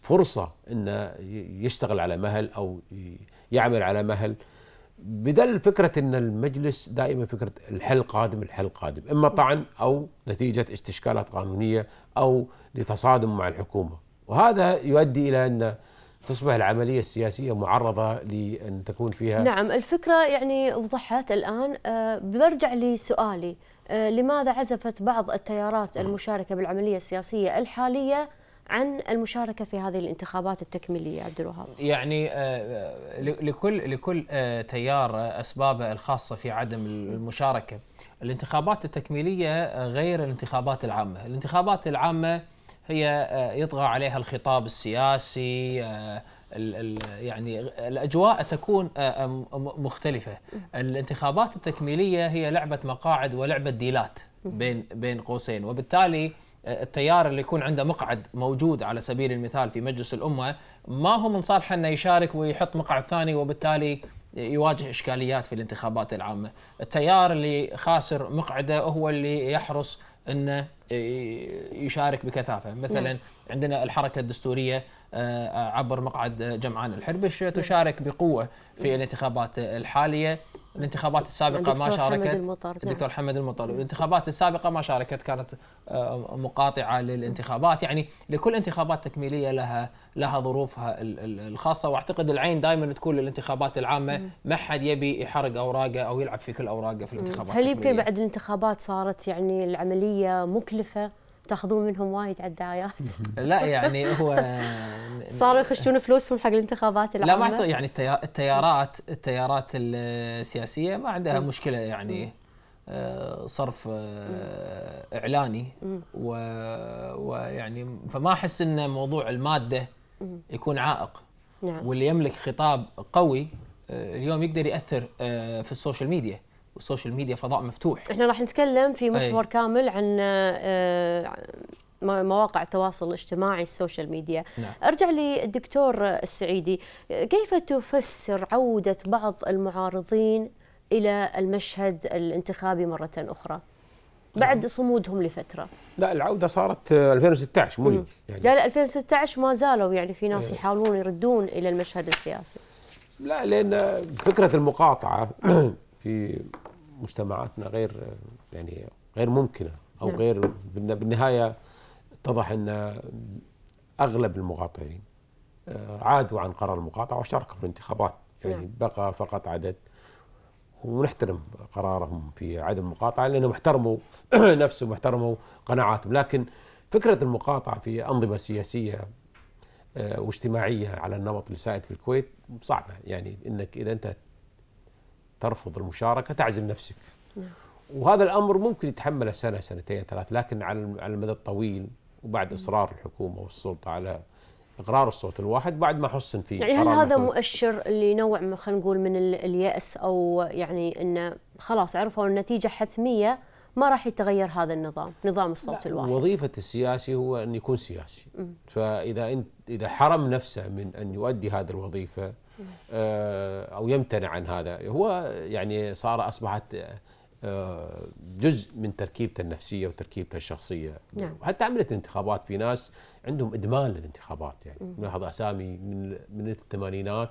Speaker 4: فرصه انه يشتغل على مهل او يعمل على مهل بدل فكره ان المجلس دائما فكره الحل قادم الحل قادم اما طعن او نتيجه استشكالات قانونيه او لتصادم مع الحكومه وهذا يؤدي الى ان تصبح العملية السياسية معرضة لأن تكون فيها نعم
Speaker 1: الفكرة يعني وضحت الآن آه، برجع لسؤالي آه، لماذا عزفت بعض التيارات المشاركة بالعملية السياسية الحالية عن المشاركة في هذه الانتخابات التكميلية عبد الوهاب
Speaker 3: يعني آه، آه، لكل لكل تيار أسبابه الخاصة في عدم المشاركة الانتخابات التكميلية غير الانتخابات العامة الانتخابات العامة هي يطغى عليها الخطاب السياسي الـ يعني الاجواء تكون آه، آه، مختلفه الانتخابات التكميليه هي لعبه مقاعد ولعبه ديلات بين بين قوسين وبالتالي آه، التيار اللي يكون عنده مقعد موجود على سبيل المثال في مجلس الامه ما هو من صالحه انه يشارك ويحط مقعد ثاني وبالتالي يواجه اشكاليات في الانتخابات العامه، التيار اللي خاسر مقعده هو اللي يحرص انه يشارك بكثافه، مثلا عندنا الحركه الدستوريه آه، عبر مقعد جمعان الحربش تشارك بقوه في الانتخابات الحاليه الانتخابات السابقه ما شاركت حمد نعم. الدكتور حمد المطر الانتخابات السابقه ما شاركت كانت آه، مقاطعه للانتخابات يعني لكل انتخابات تكميليه لها لها ظروفها الخاصه واعتقد العين دائما تكون للانتخابات العامه ما حد يبي يحرق اوراقه او يلعب في كل اوراقه في الانتخابات هل يمكن بعد
Speaker 1: الانتخابات صارت يعني العمليه مكلفه تاخذون منهم وايد على الدعايات
Speaker 3: لا يعني هو
Speaker 1: صاروا يخشون فلوسهم حق الانتخابات العامه لا ما أعتقد يعني
Speaker 3: التيارات التيارات السياسيه ما عندها مشكله يعني آه، صرف آه، اعلاني ويعني فما احس ان موضوع الماده يكون عائق نعم. واللي يملك خطاب قوي آه، اليوم يقدر ياثر في السوشيال ميديا والسوشيال ميديا فضاء مفتوح
Speaker 1: احنا راح نتكلم في محور أي. كامل عن آه، آه، مواقع التواصل الاجتماعي السوشيال ميديا نعم. ارجع للدكتور السعيدي كيف تفسر عوده بعض المعارضين الى المشهد الانتخابي مره اخرى بعد نعم. صمودهم لفتره
Speaker 4: لا العوده صارت 2016 مو يعني لا
Speaker 1: لا 2016 ما زالوا يعني في ناس إيه. يحاولون يردون الى المشهد السياسي
Speaker 4: لا لان فكره المقاطعه في مجتمعاتنا غير يعني غير ممكنه او نعم. غير بالنهايه اتضح ان اغلب المقاطعين آه، عادوا عن قرار المقاطعه وشاركوا في الانتخابات يعني نعم. بقى فقط عدد ونحترم قرارهم في عدم المقاطعه لانهم احترموا نفسهم واحترموا قناعاتهم لكن فكره المقاطعه في انظمه سياسيه آه، واجتماعيه على النمط اللي سائد في الكويت صعبه يعني انك اذا انت ترفض المشاركه تعزل نفسك نعم. وهذا الامر ممكن يتحمله سنه سنتين ثلاث لكن على المدى الطويل وبعد نعم. اصرار الحكومه والسلطه على اقرار الصوت الواحد بعد ما حسن فيه يعني هل هذا
Speaker 1: مؤشر لنوع ما خلينا نقول من الياس او يعني انه خلاص عرفوا النتيجه حتميه ما راح يتغير هذا النظام نظام الصوت
Speaker 6: الواحد
Speaker 4: وظيفه السياسي هو ان يكون سياسي م. فاذا انت اذا حرم نفسه من ان يؤدي هذه الوظيفه آه، او يمتنع عن هذا هو يعني صار اصبحت آه، جزء من تركيبته النفسيه وتركيبته الشخصيه نعم. حتى عملت الانتخابات في ناس عندهم ادمان للانتخابات يعني نلاحظ اسامي من من الثمانينات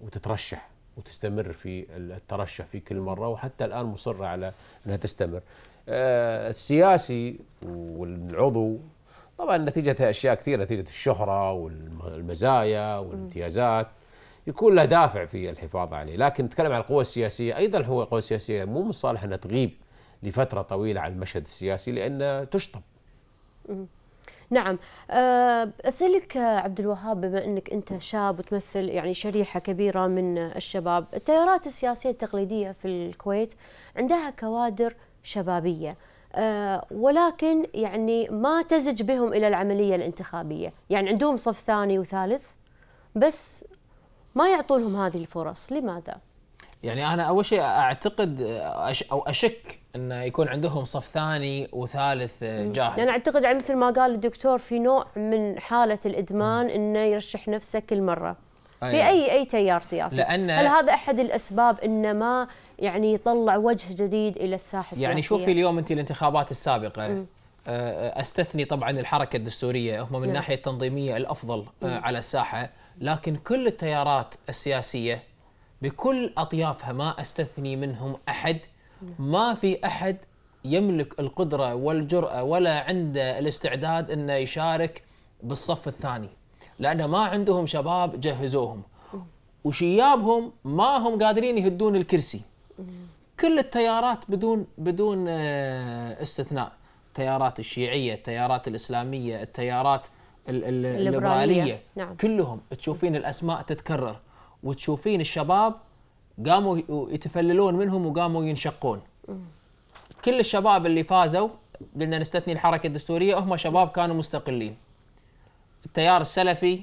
Speaker 4: وتترشح وتستمر في الترشح في كل مره وحتى الان مصره على انها تستمر. آه، السياسي والعضو طبعا نتيجتها اشياء كثيره نتيجه الشهره والمزايا والامتيازات يكون له دافع في الحفاظ عليه لكن نتكلم عن القوى السياسية أيضا هو القوى السياسية مو من صالحها أن تغيب لفترة طويلة عن المشهد السياسي لأن تشطب
Speaker 1: نعم آه، أسألك عبد الوهاب بما أنك أنت شاب وتمثل يعني شريحة كبيرة من الشباب التيارات السياسية التقليدية في الكويت عندها كوادر شبابية آه، ولكن يعني ما تزج بهم إلى العملية الانتخابية يعني عندهم صف ثاني وثالث بس ما يعطونهم هذه الفرص لماذا؟
Speaker 3: يعني انا اول شيء اعتقد او اشك انه يكون عندهم صف ثاني وثالث آه، جاهز. انا يعني
Speaker 1: اعتقد يعني مثل ما قال الدكتور في نوع من حاله الادمان انه يرشح نفسه كل مره.
Speaker 3: أيوة. في اي اي
Speaker 1: تيار سياسي لأن هل هذا احد الاسباب انه ما يعني يطلع وجه جديد الى الساحه يعني السياسيه يعني شوفي اليوم
Speaker 3: انت الانتخابات السابقه م. آه، استثني طبعا الحركه الدستوريه هم من الناحيه نعم. التنظيميه الافضل آه، م. على الساحه لكن كل التيارات السياسيه بكل اطيافها ما استثني منهم احد ما في احد يملك القدره والجراه ولا عنده الاستعداد انه يشارك بالصف الثاني لانه ما عندهم شباب جهزوهم وشيابهم ما هم قادرين يهدون الكرسي كل التيارات بدون بدون آه، استثناء التيارات الشيعيه التيارات الاسلاميه التيارات الليبراليه نعم. كلهم تشوفين الاسماء تتكرر وتشوفين الشباب قاموا يتفللون منهم وقاموا ينشقون كل الشباب اللي فازوا قلنا نستثني الحركه الدستوريه هم شباب كانوا مستقلين التيار السلفي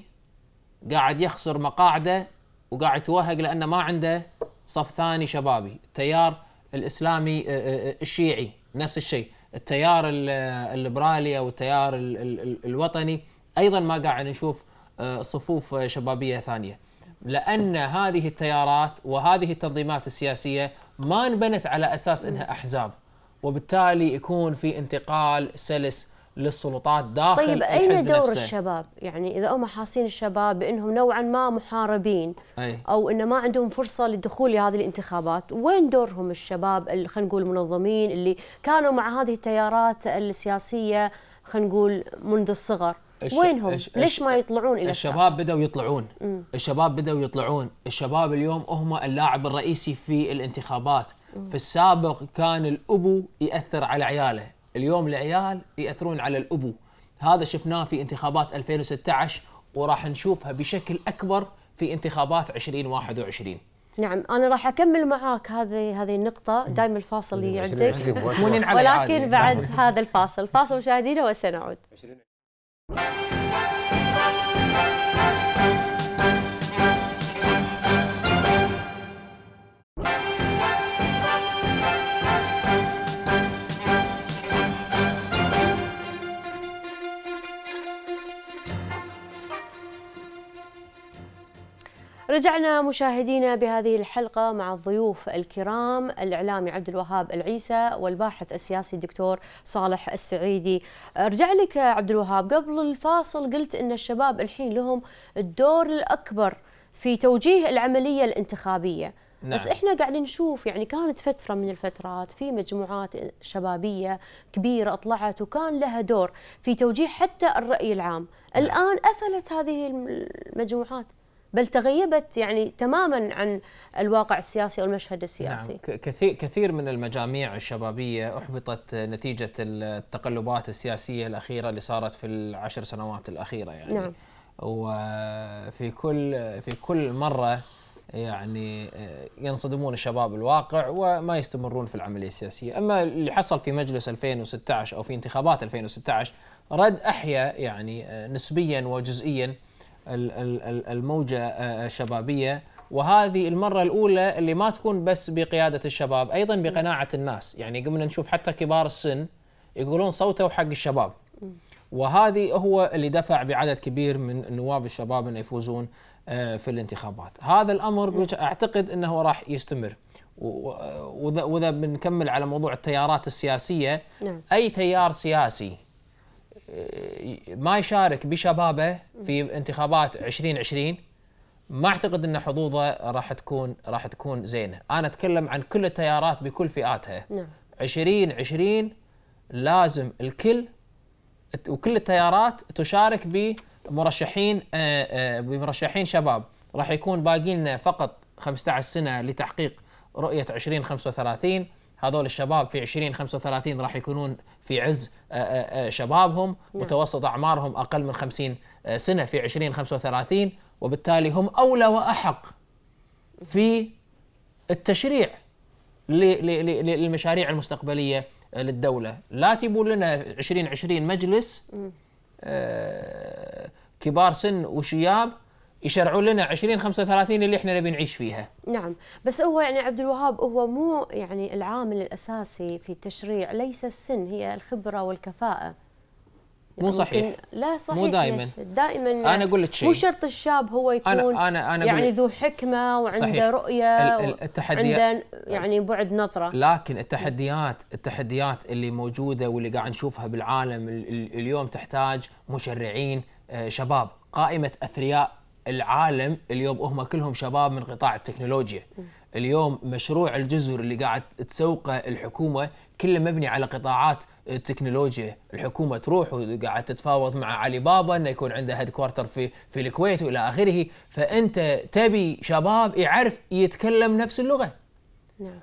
Speaker 3: قاعد يخسر مقاعده وقاعد يتوهق لانه ما عنده صف ثاني شبابي التيار الاسلامي آه، آه، آه، الشيعي نفس الشيء التيار الليبرالي او التيار الوطني ايضا ما قاعد نشوف آه، صفوف آه، شبابيه ثانيه لان هذه التيارات وهذه التنظيمات السياسيه ما انبنت على اساس انها احزاب وبالتالي يكون في انتقال سلس للسلطات داخل طيب الحزب دور نفسه؟
Speaker 1: الشباب؟ يعني اذا هم حاسين الشباب بانهم نوعا ما محاربين أي. او انه ما عندهم فرصه للدخول لهذه الانتخابات، وين دورهم الشباب خلينا نقول المنظمين اللي كانوا مع هذه التيارات السياسيه خلينا نقول منذ الصغر؟ وينهم؟ ليش ما يطلعون الى الشباب
Speaker 3: بدأوا يطلعون، مم. الشباب بدأوا يطلعون، الشباب اليوم هم اللاعب الرئيسي في الانتخابات، مم. في السابق كان الابو يأثر على عياله، اليوم العيال يأثرون على الابو، هذا شفناه في انتخابات 2016 وراح نشوفها بشكل اكبر في انتخابات 2021.
Speaker 1: نعم انا راح اكمل معاك هذه هذه النقطه دائما الفاصل اللي عندك ولكن بعد هذا الفاصل فاصل مشاهدينا وسنعود Música رجعنا مشاهدينا بهذه الحلقة مع الضيوف الكرام الإعلامي عبد الوهاب العيسى والباحث السياسي الدكتور صالح السعيدي أرجع لك عبد الوهاب قبل الفاصل قلت أن الشباب الحين لهم الدور الأكبر في توجيه العملية الانتخابية نعم. بس احنا قاعدين نشوف يعني كانت فتره من الفترات في مجموعات شبابيه كبيره طلعت وكان لها دور في توجيه حتى الراي العام، نعم. الان افلت هذه المجموعات بل تغيبت يعني تماما عن الواقع السياسي او المشهد السياسي.
Speaker 3: نعم كثير كثير من المجاميع الشبابيه احبطت نتيجه التقلبات السياسيه الاخيره اللي صارت في العشر سنوات الاخيره يعني. نعم. وفي كل في كل مره يعني آه، ينصدمون الشباب الواقع وما يستمرون في العمليه السياسيه، اما اللي حصل في مجلس 2016 او في انتخابات 2016 رد احيا يعني آه، نسبيا وجزئيا الموجه آه، آه، الشبابيه وهذه المره الاولى اللي ما تكون بس بقياده الشباب ايضا بقناعه الناس يعني قمنا نشوف حتى كبار السن يقولون صوتوا حق الشباب وهذه هو اللي دفع بعدد كبير من النواب الشباب انه يفوزون آه، في الانتخابات هذا الامر اعتقد انه راح يستمر واذا بنكمل على موضوع التيارات السياسيه نعم. اي تيار سياسي ما يشارك بشبابه في انتخابات 2020 ما اعتقد ان حظوظه راح تكون راح تكون زينه، انا اتكلم عن كل التيارات بكل فئاتها. نعم. 2020 لازم الكل وكل التيارات تشارك بمرشحين آه، آه، بمرشحين شباب، راح يكون باقي لنا فقط 15 سنه لتحقيق رؤيه 2035 هذول الشباب في 20 35 راح يكونون في عز آه، آه، آه، شبابهم نعم. متوسط اعمارهم اقل من 50 سنه في 20 35 وبالتالي هم اولى واحق في التشريع للمشاريع المستقبليه للدوله لا تبون لنا 2020 مجلس كبار سن وشياب يشرعون لنا 20 35 اللي احنا نبي نعيش فيها.
Speaker 1: نعم، بس هو يعني عبد الوهاب هو مو يعني العامل الاساسي في التشريع، ليس السن هي الخبره والكفاءه.
Speaker 3: يعني مو صحيح لا صحيح مو دائما دائما انا يعني اقول لك شيء مو شرط
Speaker 1: الشاب هو يكون أنا أنا أنا يعني ذو حكمه وعنده صحيح. رؤيه التحديات عنده يعني بعد نظره
Speaker 3: لكن التحديات التحديات اللي موجوده واللي قاعد نشوفها بالعالم اليوم تحتاج مشرعين آه، شباب قائمه اثرياء العالم اليوم هم كلهم شباب من قطاع التكنولوجيا اليوم مشروع الجزر اللي قاعد تسوقه الحكومه كله مبني على قطاعات التكنولوجيا، الحكومه تروح وقاعد تتفاوض مع علي بابا انه يكون عنده هيد كوارتر في في الكويت والى اخره، فانت تبي شباب يعرف يتكلم نفس اللغه. نعم.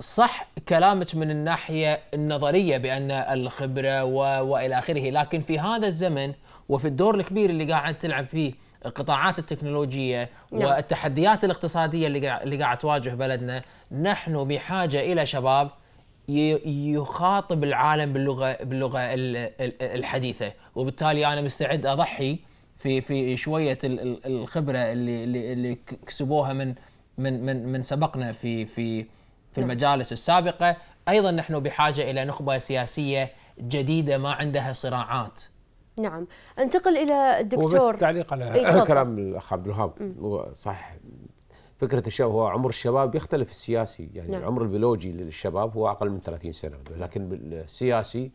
Speaker 3: صح كلامك من الناحيه النظريه بان الخبره و... والى اخره، لكن في هذا الزمن وفي الدور الكبير اللي قاعد تلعب فيه القطاعات التكنولوجيه نعم. والتحديات الاقتصاديه اللي اللي قاعد تواجه بلدنا نحن بحاجه الى شباب يخاطب العالم باللغه باللغه الحديثه وبالتالي انا مستعد اضحي في في شويه الخبره اللي اللي, اللي كسبوها من من من من سبقنا في في في نعم. المجالس السابقه ايضا نحن بحاجه الى نخبه سياسيه جديده ما عندها
Speaker 4: صراعات
Speaker 1: نعم انتقل الى الدكتور بس
Speaker 4: تعليق على إيه، كلام الاخ عبد الوهاب صح فكره الشباب هو عمر الشباب يختلف السياسي يعني نعم. العمر البيولوجي للشباب هو اقل من 30 سنه لكن السياسي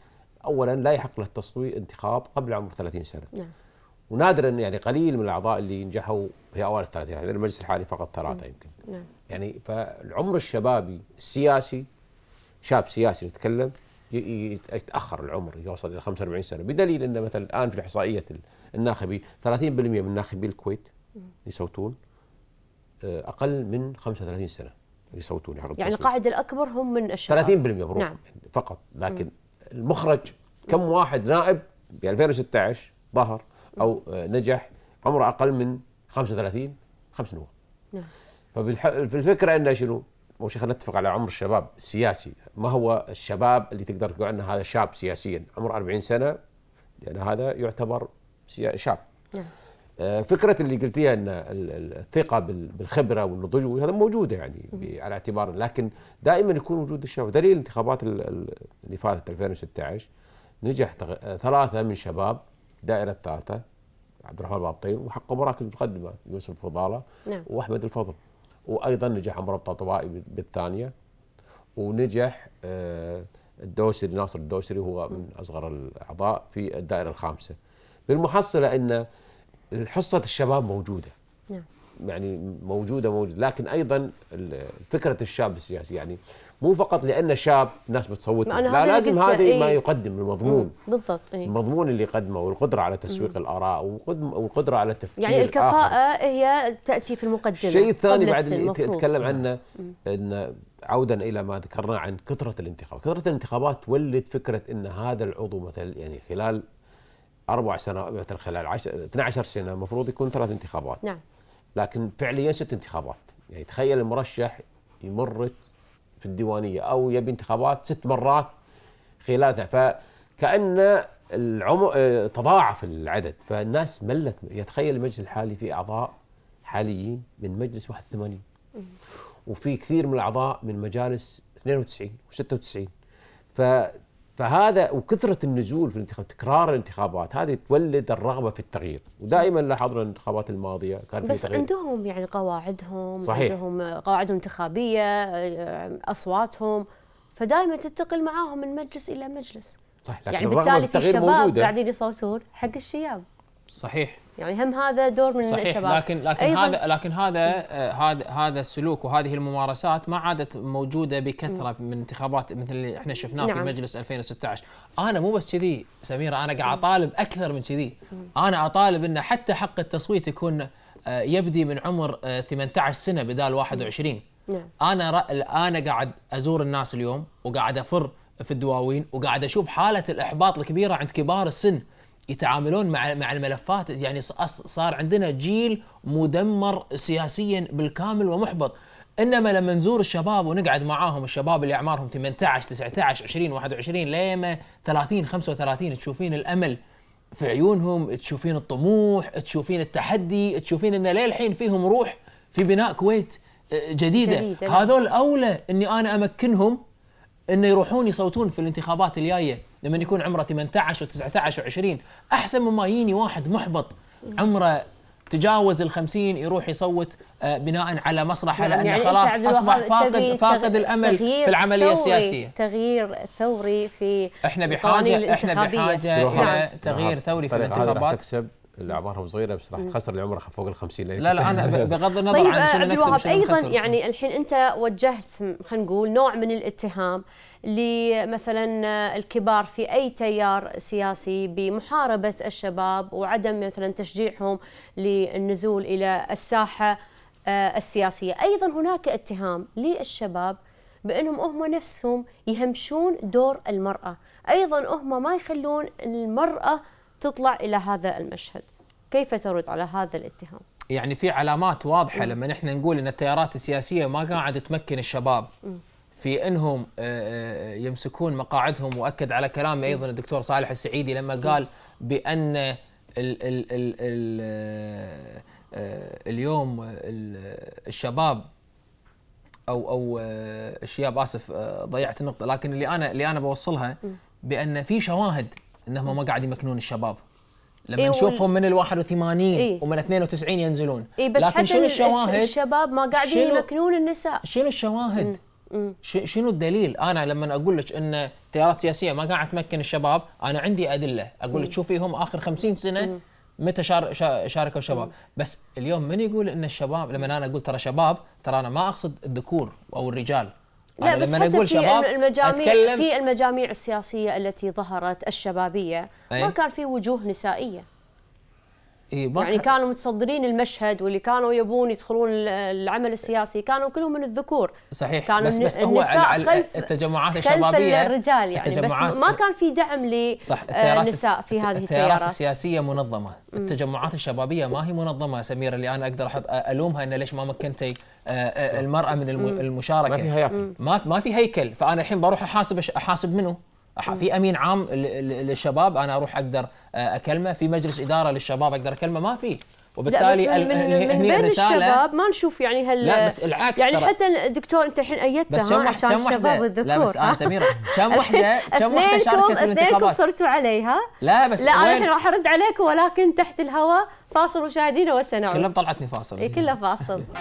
Speaker 4: اولا لا يحق له التصويت انتخاب قبل عمر 30 سنه نعم. ونادرا يعني قليل من الاعضاء اللي نجحوا في اوائل الثلاثين يعني المجلس الحالي فقط ثلاثه يمكن نعم. يعني فالعمر الشبابي السياسي شاب سياسي نتكلم يتاخر العمر يوصل الى 45 سنه بدليل ان مثلا الان في احصائيه الناخبي 30% من ناخبي الكويت يصوتون آه، اقل من 35 سنه يصوتون يعني يعني القاعده
Speaker 1: الاكبر هم من الشباب 30% بروح نعم.
Speaker 4: فقط لكن المخرج كم واحد نائب ب 2016 ظهر او آه، نجح عمره اقل من 35 خمس نواب نعم فبالفكره انه شنو؟ مو خلينا نتفق على عمر الشباب السياسي ما هو الشباب اللي تقدر تقول عنه هذا شاب سياسيا عمره 40 سنه لان هذا يعتبر شاب نعم. آه، فكره اللي قلتيها ان الثقه بالخبره والنضوج هذا موجوده يعني على اعتبار لكن دائما يكون وجود الشباب دليل الانتخابات اللي فاتت 2016 نجح ثلاثه من شباب دائره الثالثه عبد الرحمن بابطين وحق مراكز متقدمه يوسف فضاله نعم. واحمد الفضل وايضا نجح عمر طوائي بالثانيه ونجح آه، الدوسري ناصر الدوسري هو من اصغر الاعضاء في الدائره الخامسه بالمحصله ان حصه الشباب موجوده نعم. يعني موجوده موجوده لكن ايضا فكره الشاب السياسي يعني مو فقط لان شاب الناس بتصوت لا لازم هذا إيه. ما يقدم المضمون بالضبط إيه؟ المضمون اللي يقدمه والقدره على تسويق مم. الاراء والقدره على التفكير يعني الكفاءه
Speaker 1: آخر. هي تاتي في المقدمه الشيء الثاني بعد اللي تتكلم عنه
Speaker 4: ان عودا الى ما ذكرنا عن كثره الانتخابات، كثره الانتخابات تولد فكره ان هذا العضو مثلا يعني خلال اربع سنوات مثلا خلال 12 سنه المفروض يكون ثلاث انتخابات. نعم. لكن فعليا ست انتخابات، يعني تخيل المرشح يمر في الديوانيه او يبي انتخابات ست مرات خلال فكان العمر آه، تضاعف العدد فالناس ملت يتخيل المجلس الحالي في اعضاء حاليين من مجلس 81 وفي كثير من الاعضاء من مجالس 92 و96 ف فهذا وكثره النزول في الانتخابات تكرار الانتخابات هذه تولد الرغبه في التغيير ودائما لاحظنا الانتخابات الماضيه كان بس في تغيير.
Speaker 1: عندهم يعني قواعدهم صحيح. عندهم قواعد انتخابيه اصواتهم فدائما تنتقل معاهم من مجلس الى مجلس
Speaker 6: صح لكن يعني بالتالي في
Speaker 1: الشباب قاعدين يصوتون حق الشياب صحيح يعني هم هذا دور من صحيح الشباب لكن لكن هذا
Speaker 3: لكن هذا آه، هذا هذا السلوك وهذه الممارسات ما عادت موجوده بكثره من انتخابات مثل اللي احنا شفناه نعم. في مجلس 2016 انا مو بس كذي سميره انا قاعد اطالب اكثر من كذي انا اطالب انه حتى حق التصويت يكون آه، يبدي من عمر 18 آه، سنه بدال 21 نعم. انا انا قاعد ازور الناس اليوم وقاعد افر في الدواوين وقاعد اشوف حاله الاحباط الكبيره عند كبار السن يتعاملون مع مع الملفات يعني صار عندنا جيل مدمر سياسيا بالكامل ومحبط انما لما نزور الشباب ونقعد معاهم الشباب اللي اعمارهم 18 19 20 21 لما 30 35 تشوفين الامل في عيونهم تشوفين الطموح تشوفين التحدي تشوفين ان للحين فيهم روح في بناء كويت آه، جديده نعم. هذول اولى اني انا امكنهم انه يروحون يصوتون في الانتخابات الجايه لما يكون عمره 18 و19 و20 احسن مما يجيني واحد محبط عمره تجاوز ال 50 يروح يصوت آه، بناء على مصلحه يعني لانه يعني خلاص اصبح فاقد فاقد الامل في العمليه ثوري السياسيه
Speaker 1: تغيير ثوري في احنا بحاجه احنا بحاجه
Speaker 3: الى تغيير ثوري في الانتخابات
Speaker 4: تكسب اللي اعمارهم صغيره بس راح تخسر اللي عمره فوق ال 50 لا لا انا بغض النظر طيب عن شنو نكسب ايضا
Speaker 1: يعني الحين انت وجهت خلينا نقول نوع من الاتهام لمثلا الكبار في أي تيار سياسي بمحاربة الشباب وعدم مثلا تشجيعهم للنزول إلى الساحة آه، السياسية أيضا هناك اتهام للشباب بأنهم هم نفسهم يهمشون دور المرأة أيضا هم ما يخلون المرأة تطلع إلى هذا المشهد كيف ترد على هذا الاتهام؟
Speaker 3: يعني في علامات واضحة لما نحن نقول أن التيارات السياسية ما قاعده تمكن الشباب م. في انهم آه، آه، يمسكون مقاعدهم واكد على كلامي ايضا الدكتور صالح السعيدي لما قال بان الـ الـ الـ الـ آه، اليوم الشباب او او الشياب اسف ضيعت النقطه لكن اللي انا اللي انا بوصلها بان في شواهد انهم ما قاعد يمكنون الشباب لما إيه نشوفهم من ال 81 إيه؟ ومن 92 ينزلون إيه بس لكن حتى شنو الشواهد الشباب
Speaker 1: ما قاعدين يمكنون النساء شنو الشواهد مم.
Speaker 3: شنو الدليل؟ انا لما اقول لك ان تيارات سياسيه ما قاعده تمكن الشباب، انا عندي ادله، اقول لك شوفي هم اخر 50 سنه متى شاركوا الشباب، بس اليوم من يقول ان الشباب لما انا اقول ترى شباب ترى انا ما اقصد الذكور او الرجال لا بس
Speaker 1: لما حتى نقول في شباب المجاميع أتكلم في المجاميع السياسيه التي ظهرت الشبابيه ما إيه. كان في وجوه نسائيه إيه، يعني كانوا متصدرين المشهد واللي كانوا يبون يدخلون العمل السياسي كانوا كلهم من الذكور صحيح كانوا بس بس هو على خلف
Speaker 3: التجمعات الشبابيه خلف الرجال يعني التجمعات بس ما
Speaker 1: كان في دعم للنساء آه، في هذه التيارات التيارات السياسيه
Speaker 3: منظمه التجمعات الشبابيه ما هي منظمه سميره اللي انا اقدر الومها ان ليش ما مكنتي آه، آه، المراه من المشاركه ما في هياكل ما في هيكل فانا الحين بروح احاسب احاسب منه في امين عام للشباب انا اروح اقدر آه، اكلمه في مجلس اداره للشباب اقدر اكلمه ما في وبالتالي لا بس من, من, من
Speaker 1: بين الشباب ما نشوف يعني هال لا بس العكس يعني ترى حتى دكتور انت الحين ايدته بس كم آه، وحده كم وحده لا بس انا سميره كم وحده كم وحده شاركت في الانتخابات صرتوا عليها
Speaker 3: لا بس لا انا الحين راح
Speaker 1: ارد عليكم ولكن تحت الهواء فاصل مشاهدينا وسنعود كلهم
Speaker 3: طلعتني فاصل اي
Speaker 1: كلها فاصل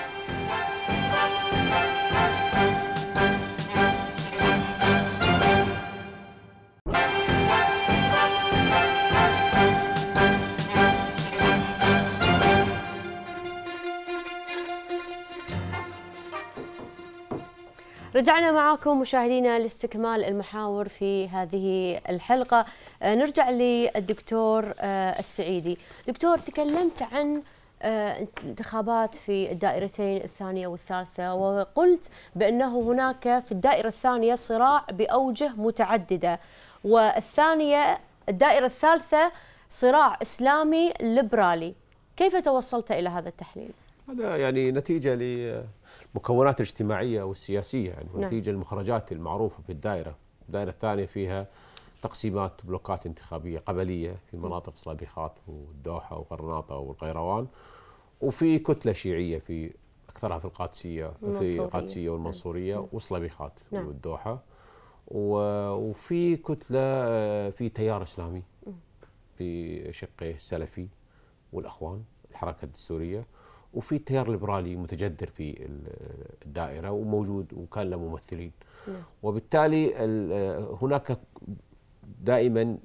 Speaker 1: رجعنا معاكم مشاهدينا لاستكمال المحاور في هذه الحلقة آه، نرجع للدكتور آه، السعيدي دكتور تكلمت عن آه، انتخابات في الدائرتين الثانية والثالثة وقلت بأنه هناك في الدائرة الثانية صراع بأوجه متعددة والثانية الدائرة الثالثة صراع إسلامي ليبرالي كيف توصلت إلى هذا التحليل؟
Speaker 4: هذا يعني نتيجة ل مكونات الاجتماعية والسياسية يعني نعم. نتيجة المخرجات المعروفة في الدائرة الدائرة الثانية فيها تقسيمات بلوكات انتخابية قبلية في نعم. مناطق صلابيخات والدوحة وغرناطة والقيروان وفي كتلة شيعية في أكثرها في القادسية في القادسية والمنصورية نعم. وصلابيخات نعم. والدوحة وفي كتلة آه، في تيار إسلامي نعم. في شقه السلفي والأخوان الحركة السورية وفي تيار ليبرالي متجذر في الدائره وموجود وكان له ممثلين نعم. وبالتالي هناك دائما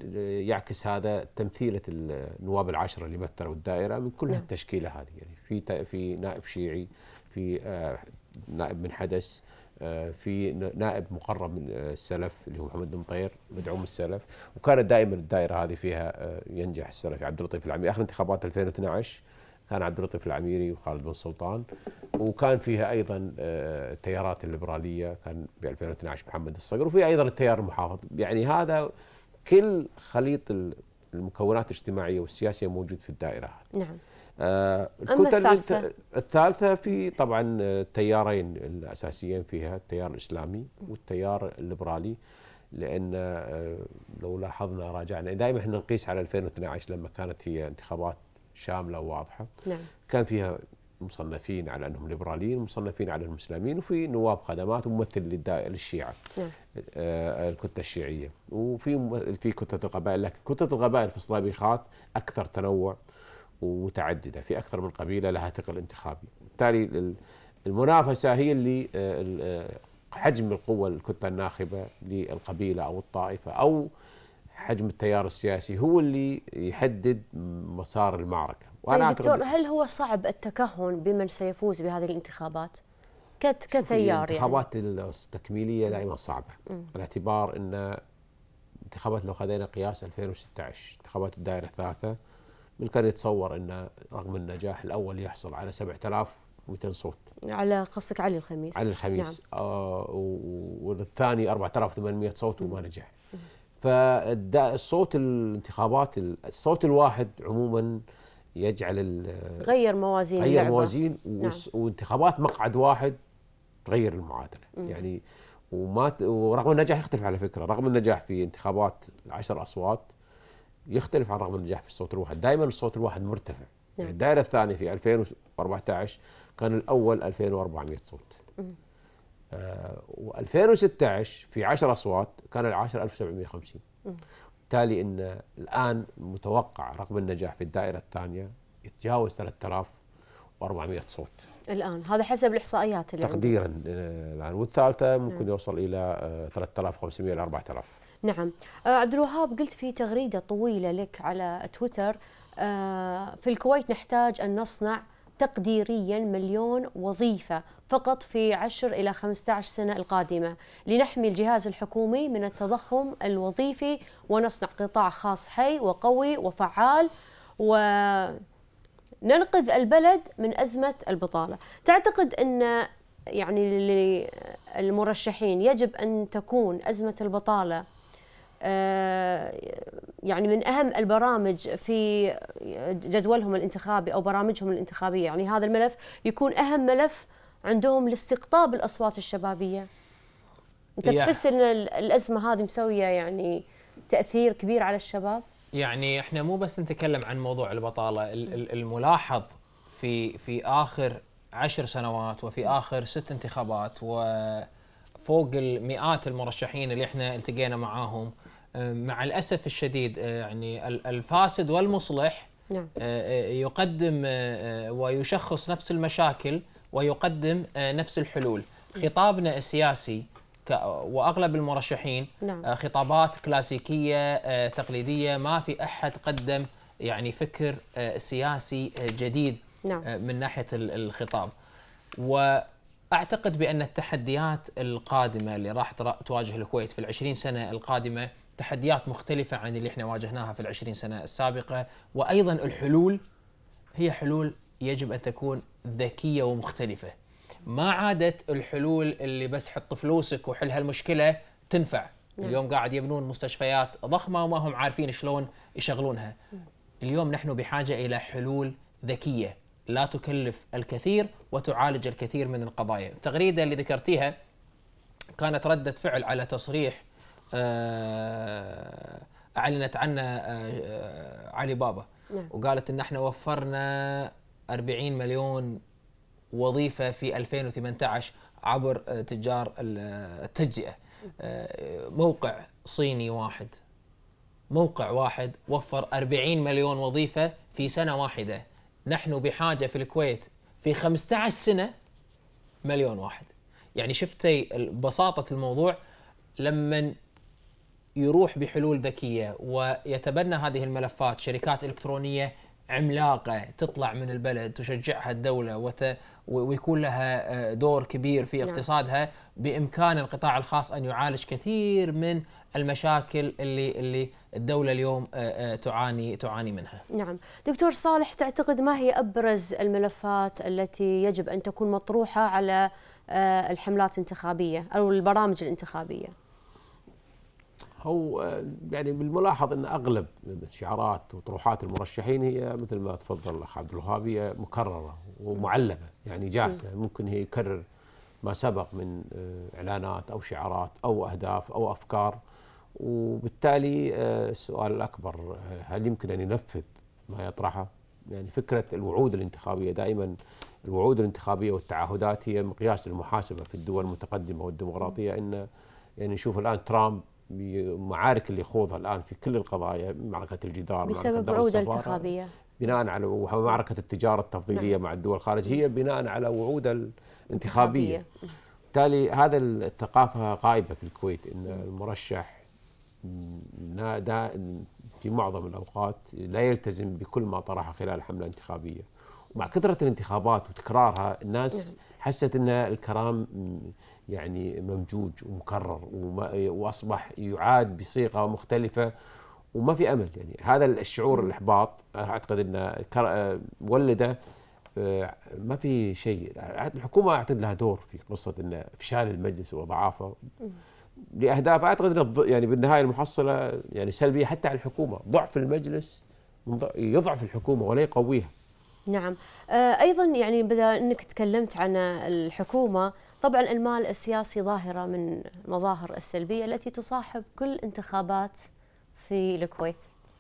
Speaker 4: يعكس هذا تمثيلة النواب العشرة اللي مثلوا الدائرة من كل نعم. التشكيلة هذه يعني في في نائب شيعي في آه، نائب من حدث آه، في نائب مقرب من السلف اللي هو محمد المطير مدعوم السلف وكانت دائما الدائرة هذه فيها آه، ينجح السلفي عبد اللطيف العمي آخر انتخابات 2012 كان عبد اللطيف العميري وخالد بن سلطان وكان فيها ايضا آه، التيارات الليبراليه كان ب 2012 محمد الصقر وفي ايضا التيار المحافظ يعني هذا كل خليط المكونات الاجتماعيه والسياسيه موجود في الدائره هذه. نعم. آه الكتل الثالثة. الثالثه في طبعا آه، التيارين الاساسيين فيها التيار الاسلامي والتيار الليبرالي لان آه، لو لاحظنا راجعنا دائما احنا نقيس على 2012 لما كانت هي انتخابات شامله وواضحه نعم. كان فيها مصنفين على انهم ليبراليين ومصنفين على انهم مسلمين وفي نواب خدمات وممثل للشيعه نعم. آه الكتله الشيعيه وفي في كتله القبائل لكن كتله القبائل في الصليبيخات اكثر تنوع ومتعدده في اكثر من قبيله لها ثقل انتخابي بالتالي المنافسه هي اللي آه، آه، حجم القوه الكتله الناخبه للقبيله او الطائفه او حجم التيار السياسي هو اللي يحدد مسار المعركة وأنا طيب دكتور هل
Speaker 1: هو صعب التكهن بمن سيفوز بهذه الانتخابات؟ كت كتيار يعني. الانتخابات
Speaker 4: يعني. التكميلية دائما صعبة باعتبار أن انتخابات لو خذينا قياس 2016 انتخابات الدائرة الثلاثة من كان يتصور أن رغم النجاح الأول يحصل على 7200 صوت
Speaker 1: على قصدك علي الخميس علي الخميس نعم.
Speaker 4: آه والثاني 4800 صوت وما نجح فالصوت الانتخابات الصوت الواحد عموما يجعل غير موازين غير اللعبة. موازين نعم. وانتخابات مقعد واحد تغير المعادله مم. يعني وما ورغم النجاح يختلف على فكره رغم النجاح في انتخابات العشر اصوات يختلف عن رغم النجاح في الصوت الواحد دائما الصوت الواحد مرتفع يعني نعم. يعني الدائره الثانيه في 2014 كان الاول 2400 صوت مم. و2016 في 10 اصوات كان العاشر 1750 بالتالي ان الان متوقع رقم النجاح في الدائره الثانيه يتجاوز 3400 صوت
Speaker 1: الان هذا حسب الاحصائيات اللي
Speaker 4: تقديرا الان والثالثه ممكن يوصل الى 3500 آه، الى 4000
Speaker 1: نعم آه، عبد الوهاب قلت في تغريده طويله لك على تويتر آه، في الكويت نحتاج ان نصنع تقديريا مليون وظيفة فقط في 10 إلى 15 سنة القادمة لنحمي الجهاز الحكومي من التضخم الوظيفي ونصنع قطاع خاص حي وقوي وفعال و ننقذ البلد من أزمة البطالة تعتقد أن يعني للمرشحين يجب أن تكون أزمة البطالة آه، يعني من اهم البرامج في جدولهم الانتخابي او برامجهم الانتخابيه يعني هذا الملف يكون اهم ملف عندهم لاستقطاب الاصوات الشبابيه انت yeah. تحس ان الازمه هذه مسويه يعني تاثير كبير على الشباب
Speaker 3: يعني احنا مو بس نتكلم عن موضوع البطاله الملاحظ في في اخر عشر سنوات وفي اخر ست انتخابات وفوق المئات المرشحين اللي احنا التقينا معاهم آه، مع الاسف الشديد آه، يعني الفاسد والمصلح نعم. آه، يقدم ويشخص نفس المشاكل ويقدم نفس الحلول نعم. خطابنا السياسي واغلب المرشحين نعم. خطابات كلاسيكيه تقليديه ما في احد قدم يعني فكر سياسي جديد نعم. من ناحيه الخطاب واعتقد بان التحديات القادمه اللي راح تواجه الكويت في العشرين سنه القادمه تحديات مختلفة عن اللي احنا واجهناها في العشرين سنة السابقة وأيضا الحلول هي حلول يجب أن تكون ذكية ومختلفة ما عادت الحلول اللي بس حط فلوسك وحل هالمشكلة تنفع نعم. اليوم قاعد يبنون مستشفيات ضخمة وما هم عارفين شلون يشغلونها نعم. اليوم نحن بحاجة إلى حلول ذكية لا تكلف الكثير وتعالج الكثير من القضايا التغريدة اللي ذكرتيها كانت ردة فعل على تصريح آه، اعلنت عنه آه، علي بابا نعم. وقالت ان احنا وفرنا 40 مليون وظيفه في 2018 عبر آه، تجار التجزئه موقع صيني واحد موقع واحد وفر 40 مليون وظيفه في سنه واحده نحن بحاجه في الكويت في 15 سنه مليون واحد يعني شفتي بساطه الموضوع لما يروح بحلول ذكيه ويتبنى هذه الملفات شركات الكترونيه عملاقه تطلع من البلد تشجعها الدوله وت... ويكون لها آه، دور كبير في نعم. اقتصادها بامكان القطاع الخاص ان يعالج كثير من المشاكل اللي اللي الدوله اليوم آه، آه، تعاني تعاني منها.
Speaker 1: نعم، دكتور صالح تعتقد ما هي ابرز الملفات التي يجب ان تكون مطروحه على الحملات الانتخابيه او البرامج الانتخابيه؟
Speaker 4: هو يعني بالملاحظ ان اغلب الشعارات وطروحات المرشحين هي مثل ما تفضل الاخ عبد الوهاب هي مكرره ومعلبه يعني جاهزه نعم. ممكن هي يكرر ما سبق من آه، اعلانات او شعارات او اهداف او افكار وبالتالي آه، السؤال الاكبر آه، هل يمكن ان ينفذ ما يطرحه؟ يعني فكره الوعود الانتخابيه دائما الوعود الانتخابيه والتعهدات هي مقياس المحاسبه في الدول المتقدمه والديمقراطيه نعم. ان يعني نشوف الان ترامب بمعارك اللي يخوضها الان في كل القضايا معركه الجدار بسبب وعوده الانتخابيه بناء على معركه التجاره التفضيليه نعم. مع الدول الخارجيه بناء على وعود الانتخابيه بالتالي هذا الثقافه غايبه في الكويت ان المرشح في معظم الاوقات لا يلتزم بكل ما طرحه خلال الحمله الانتخابيه ومع كثره الانتخابات وتكرارها الناس نعم. حست ان الكرام يعني ممجوج ومكرر وما واصبح يعاد بصيغه مختلفه وما في امل يعني هذا الشعور الاحباط اعتقد انه ولده آه، ما في شيء الحكومه اعتقد لها دور في قصه ان افشال المجلس وضعافه لاهداف اعتقد يعني بالنهايه المحصله يعني سلبيه حتى على الحكومه ضعف المجلس يضعف الحكومه ولا يقويها
Speaker 1: نعم آه، ايضا يعني بدا انك تكلمت عن الحكومه طبعا المال السياسي ظاهرة من المظاهر السلبية التي تصاحب كل انتخابات في الكويت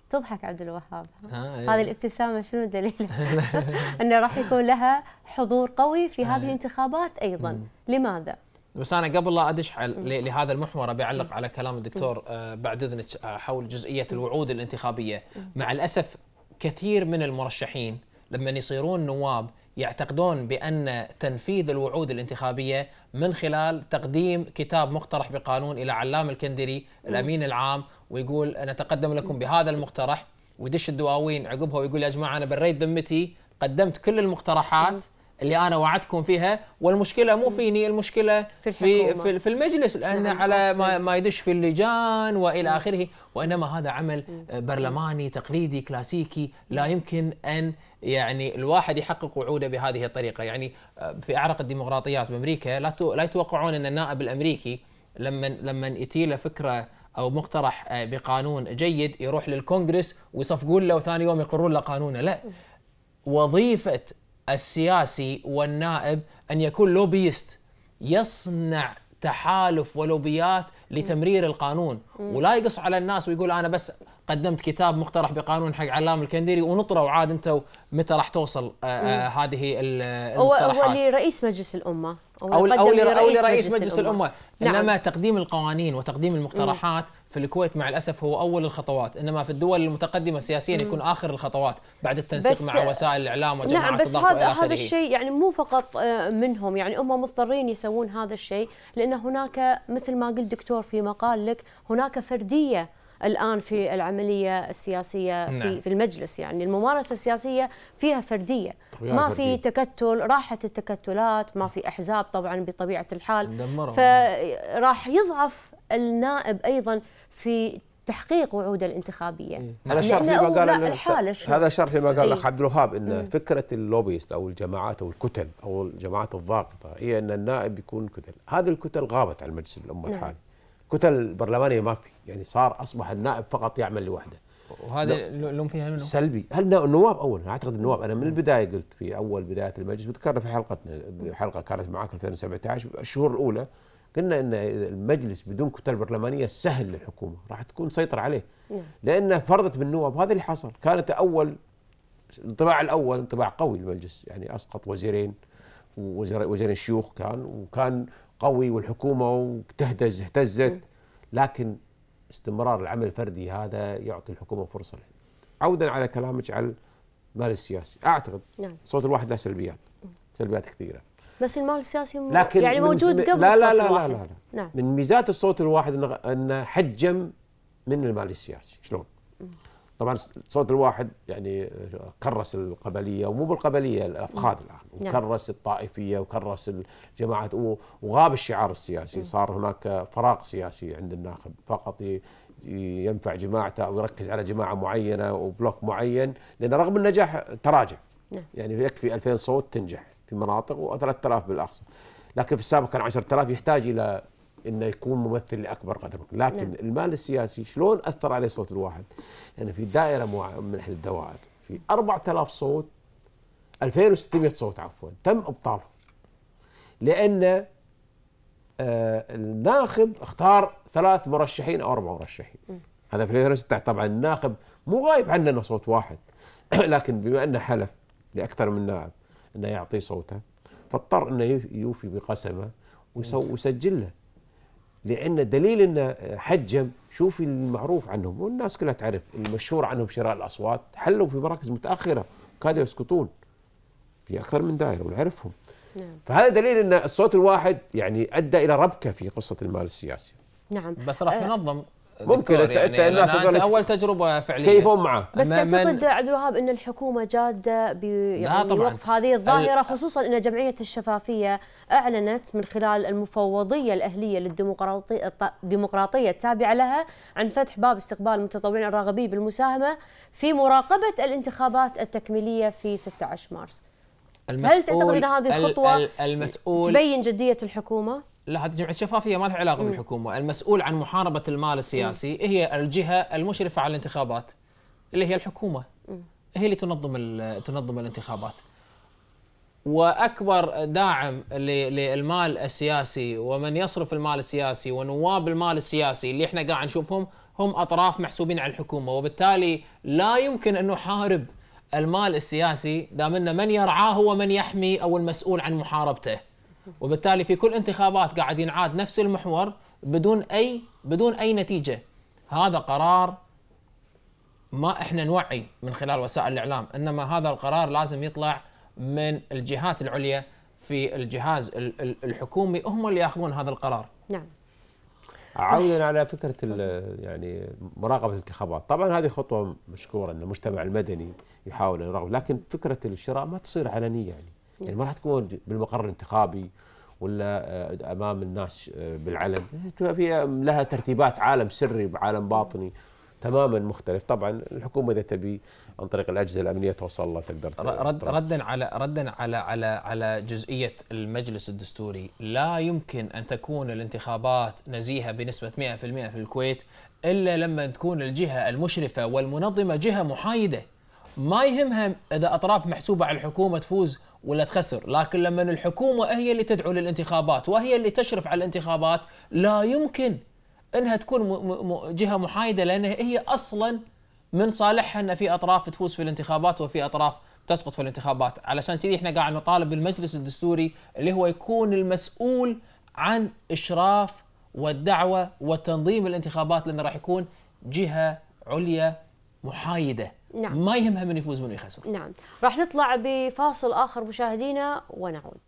Speaker 1: تضحك عبد الوهاب آه هذه الابتسامه شنو دليلها؟ انه راح يكون لها حضور قوي في آه. هذه الانتخابات ايضا، لماذا؟
Speaker 3: بس انا قبل لا ادش لهذا المحور ابي اعلق على كلام الدكتور آه، بعد اذنك آه، حول جزئيه الوعود الانتخابيه، مع الاسف كثير من المرشحين لما يصيرون نواب يعتقدون بان تنفيذ الوعود الانتخابيه من خلال تقديم كتاب مقترح بقانون الى علام الكندري الامين العام ويقول نتقدم لكم بهذا المقترح ويدش الدواوين عقبها ويقول يا جماعه انا بريت ذمتي قدمت كل المقترحات اللي انا وعدتكم فيها والمشكله مو فيني المشكله في في, في, في المجلس لان نعم. على ما, نعم. ما يدش في اللجان والى اخره وانما هذا عمل آه، برلماني تقليدي كلاسيكي لا يمكن ان يعني الواحد يحقق وعوده بهذه الطريقه يعني آه، في اعرق الديمقراطيات بامريكا لا لا يتوقعون ان النائب الامريكي لما لما يتي له فكره او مقترح آه، بقانون جيد يروح للكونغرس ويصفقون له وثاني يوم يقرون له قانونه لا وظيفه السياسي والنائب ان يكون لوبيست يصنع تحالف ولوبيات لتمرير القانون ولا يقص على الناس ويقول انا بس قدمت كتاب مقترح بقانون حق علام الكندري ونطروا عاد انت متى راح توصل آه، آه، هذه المقترحات هو
Speaker 1: لرئيس مجلس الامه او او, أو لرئيس, مجلس, مجلس الامه, الأمة. نعم. انما
Speaker 3: تقديم القوانين وتقديم المقترحات مم. في الكويت مع الاسف هو اول الخطوات انما في الدول المتقدمه سياسيا يكون اخر الخطوات بعد التنسيق مع وسائل الاعلام وجماعات نعم بس هذا هذا الشيء
Speaker 1: يعني مو فقط آه، منهم يعني هم مضطرين يسوون هذا الشيء لان هناك مثل ما قلت دكتور في مقال لك هناك فرديه الان في العمليه السياسيه في نعم. في المجلس يعني الممارسه السياسيه فيها فرديه ما فردية. في تكتل راحت التكتلات ما في احزاب طبعا بطبيعه الحال فراح يضعف النائب ايضا في تحقيق وعوده الانتخابيه إيه. هذا شرح لما قال هذا شرح ما قال الاخ إيه.
Speaker 4: عبد الوهاب ان مم. فكره اللوبيست او الجماعات او الكتل او الجماعات الضاغطه هي ان النائب يكون كتل هذه الكتل غابت عن المجلس الامه نعم. الحالي كتل برلمانيه ما في يعني صار اصبح النائب فقط يعمل لوحده وهذا اللوم فيها منه سلبي هل النواب اولا اعتقد النواب انا من البدايه قلت في اول بدايه المجلس وذكرنا في حلقتنا حلقه كانت معك 2017 الشهور الاولى قلنا ان المجلس بدون كتل برلمانيه سهل للحكومه راح تكون تسيطر عليه نعم. لان فرضت بالنواب هذا اللي حصل كانت اول الانطباع الاول انطباع قوي المجلس يعني اسقط وزيرين وزير وزير الشيوخ كان وكان قوي والحكومه تهتز اهتزت لكن استمرار العمل الفردي هذا يعطي الحكومه فرصه له. عودا على كلامك على المال السياسي، اعتقد نعم. صوت الواحد له سلبيات سلبيات كثيره.
Speaker 1: بس المال السياسي لكن يعني موجود قبل لا لا لا, لا لا لا لا نعم.
Speaker 4: من ميزات الصوت الواحد انه حجم من المال السياسي، شلون؟ طبعا صوت الواحد يعني آه، كرس القبليه ومو بالقبليه الافخاذ الان نعم. وكرس الطائفيه وكرس الجماعات وغاب الشعار السياسي نعم. صار هناك فراغ سياسي عند الناخب فقط ينفع جماعته او يركز على جماعه معينه وبلوك معين لان رغم النجاح تراجع نعم. يعني يكفي 2000 صوت تنجح في مناطق و3000 بالاقصى لكن في السابق كان 10000 يحتاج الى انه يكون ممثل لاكبر قدر لكن نعم. المال السياسي شلون اثر عليه صوت الواحد؟ لان يعني في دائره من احد الدوائر في 4000 صوت 2600 صوت عفوا تم ابطالهم لان آه الناخب اختار ثلاث مرشحين او اربع مرشحين م. هذا في 2006 طبعا الناخب مو غايب عنه انه صوت واحد لكن بما انه حلف لاكثر من نائب انه يعطيه صوته فاضطر انه يوفي بقسمه ويسجل له لان دليل ان حجم شوفي المعروف عنهم والناس كلها تعرف المشهور عنهم شراء الاصوات حلوا في مراكز متاخره كادوا يسقطون في اكثر من دائره ونعرفهم نعم. فهذا دليل ان الصوت الواحد يعني ادى الى ربكه في قصه المال السياسي
Speaker 3: نعم بس راح آه. ينظم ممكن انت يعني الناس تقول اول تجربه فعليا كيفون معه بس تعتقد
Speaker 1: عبد الوهاب ان الحكومه جاده بوقف يعني هذه الظاهره خصوصا ان جمعيه الشفافيه اعلنت من خلال المفوضيه الاهليه للديمقراطيه الديمقراطيه التابعه لها عن فتح باب استقبال المتطوعين الراغبين بالمساهمه في مراقبه الانتخابات التكميليه في 16 مارس
Speaker 6: هل تعتقد ان هذه
Speaker 1: الخطوه
Speaker 3: المسؤول تبين
Speaker 1: جديه الحكومه؟
Speaker 3: لا هذه جمعيه الشفافيه ما لها علاقه م. بالحكومه، المسؤول عن محاربه المال السياسي م. هي الجهه المشرفه على الانتخابات اللي هي الحكومه م. هي اللي تنظم تنظم الانتخابات. واكبر داعم للمال السياسي ومن يصرف المال السياسي ونواب المال السياسي اللي احنا قاعد نشوفهم هم اطراف محسوبين على الحكومه وبالتالي لا يمكن ان نحارب المال السياسي دام من يرعاه ومن يحمي او المسؤول عن محاربته. وبالتالي في كل انتخابات قاعد ينعاد نفس المحور بدون اي بدون اي نتيجه هذا قرار ما احنا نوعي من خلال وسائل الاعلام انما هذا القرار لازم يطلع من الجهات العليا في الجهاز الحكومي هم اللي ياخذون هذا القرار
Speaker 6: نعم
Speaker 4: عودا على فكره يعني مراقبه الانتخابات، طبعا هذه خطوه مشكوره ان المجتمع المدني يحاول يراقب، لكن فكره الشراء ما تصير علنيه يعني يعني ما راح تكون بالمقر الانتخابي ولا آه، امام الناس آه، بالعلن في لها ترتيبات عالم سري بعالم باطني تماما مختلف طبعا الحكومه اذا تبي عن طريق الاجهزه الامنيه توصل لها تقدر رد ردا
Speaker 3: على ردا على على على جزئيه المجلس الدستوري لا يمكن ان تكون الانتخابات نزيهه بنسبه 100% في الكويت الا لما تكون الجهه المشرفه والمنظمه جهه محايده ما يهمها اذا اطراف محسوبه على الحكومه تفوز ولا تخسر لكن لما الحكومة هي اللي تدعو للانتخابات وهي اللي تشرف على الانتخابات لا يمكن انها تكون جهة محايدة لانها هي اصلا من صالحها ان في اطراف تفوز في الانتخابات وفي اطراف تسقط في الانتخابات علشان كذي احنا قاعد نطالب بالمجلس الدستوري اللي هو يكون المسؤول عن اشراف والدعوه وتنظيم الانتخابات لانه راح يكون جهه عليا محايده نعم ما يهمها من يفوز ومن يخسر
Speaker 1: نعم راح نطلع بفاصل اخر مشاهدينا ونعود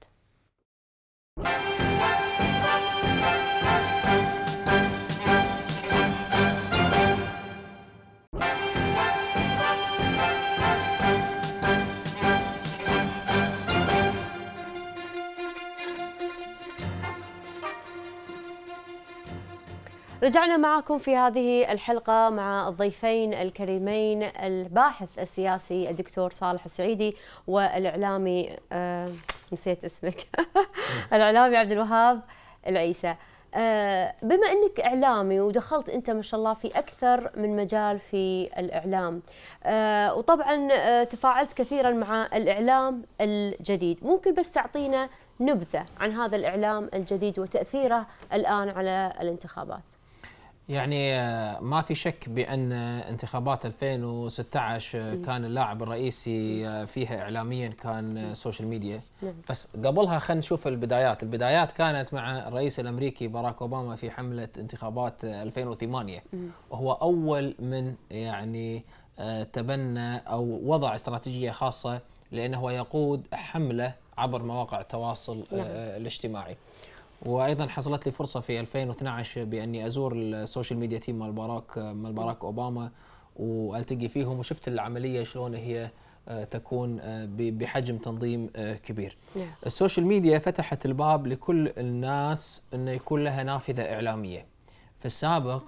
Speaker 1: رجعنا معكم في هذه الحلقة مع الضيفين الكريمين الباحث السياسي الدكتور صالح السعيدي والإعلامي آه نسيت اسمك الإعلامي عبد الوهاب العيسى آه بما أنك إعلامي ودخلت أنت ما شاء الله في أكثر من مجال في الإعلام آه وطبعا آه تفاعلت كثيرا مع الإعلام الجديد ممكن بس تعطينا نبذة عن هذا الإعلام الجديد وتأثيره الآن على الانتخابات
Speaker 3: يعني آه، ما في شك بان انتخابات 2016 كان اللاعب الرئيسي آه، فيها اعلاميا كان السوشيال آه، ميديا نعم. بس قبلها خلينا نشوف البدايات، البدايات كانت مع الرئيس الامريكي باراك اوباما في حمله انتخابات 2008 وهو اول من يعني تبنى او وضع استراتيجيه خاصه لانه هو يقود حمله عبر مواقع التواصل نعم. الاجتماعي. وايضا حصلت لي فرصه في 2012 باني ازور السوشيال ميديا تيم مال باراك مال باراك اوباما والتقي فيهم وشفت العمليه شلون هي آه، تكون آه، بحجم تنظيم آه، كبير. نعم. السوشيال ميديا فتحت الباب لكل الناس انه يكون لها نافذه اعلاميه. في السابق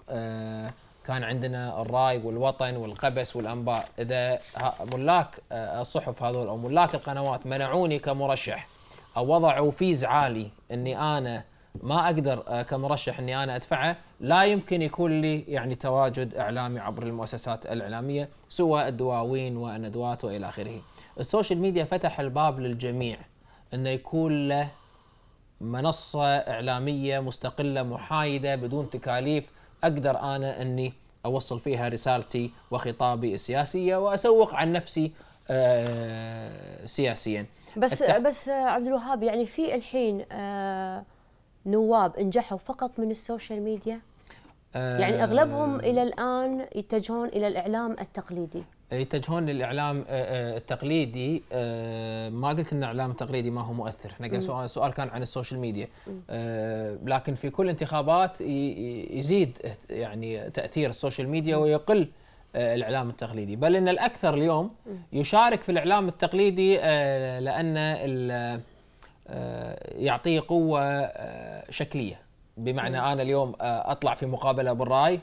Speaker 3: كان عندنا الراي والوطن والقبس والانباء، اذا ملاك الصحف هذول او ملاك القنوات منعوني كمرشح او وضعوا فيز عالي اني انا ما اقدر آه، كمرشح اني انا ادفعه لا يمكن يكون لي يعني تواجد اعلامي عبر المؤسسات الاعلاميه سوى الدواوين والندوات والى اخره. السوشيال ميديا فتح الباب للجميع انه يكون له منصه اعلاميه مستقله محايده بدون تكاليف اقدر انا اني اوصل فيها رسالتي وخطابي السياسيه واسوق عن نفسي آه، سياسيا بس التح... بس
Speaker 1: عبد الوهاب يعني في الحين آه، نواب نجحوا فقط من السوشيال ميديا
Speaker 3: آه، يعني اغلبهم الى
Speaker 1: الان يتجهون الى الاعلام التقليدي
Speaker 3: يتجهون للاعلام التقليدي ما قلت ان الاعلام التقليدي ما هو مؤثر احنا سؤال كان عن السوشيال ميديا لكن في كل انتخابات يزيد يعني تاثير السوشيال ميديا ويقل آه، الاعلام التقليدي بل ان الاكثر اليوم يشارك في الاعلام التقليدي آه، لان آه، يعطيه قوه شكليه بمعنى انا اليوم اطلع في مقابله بالراي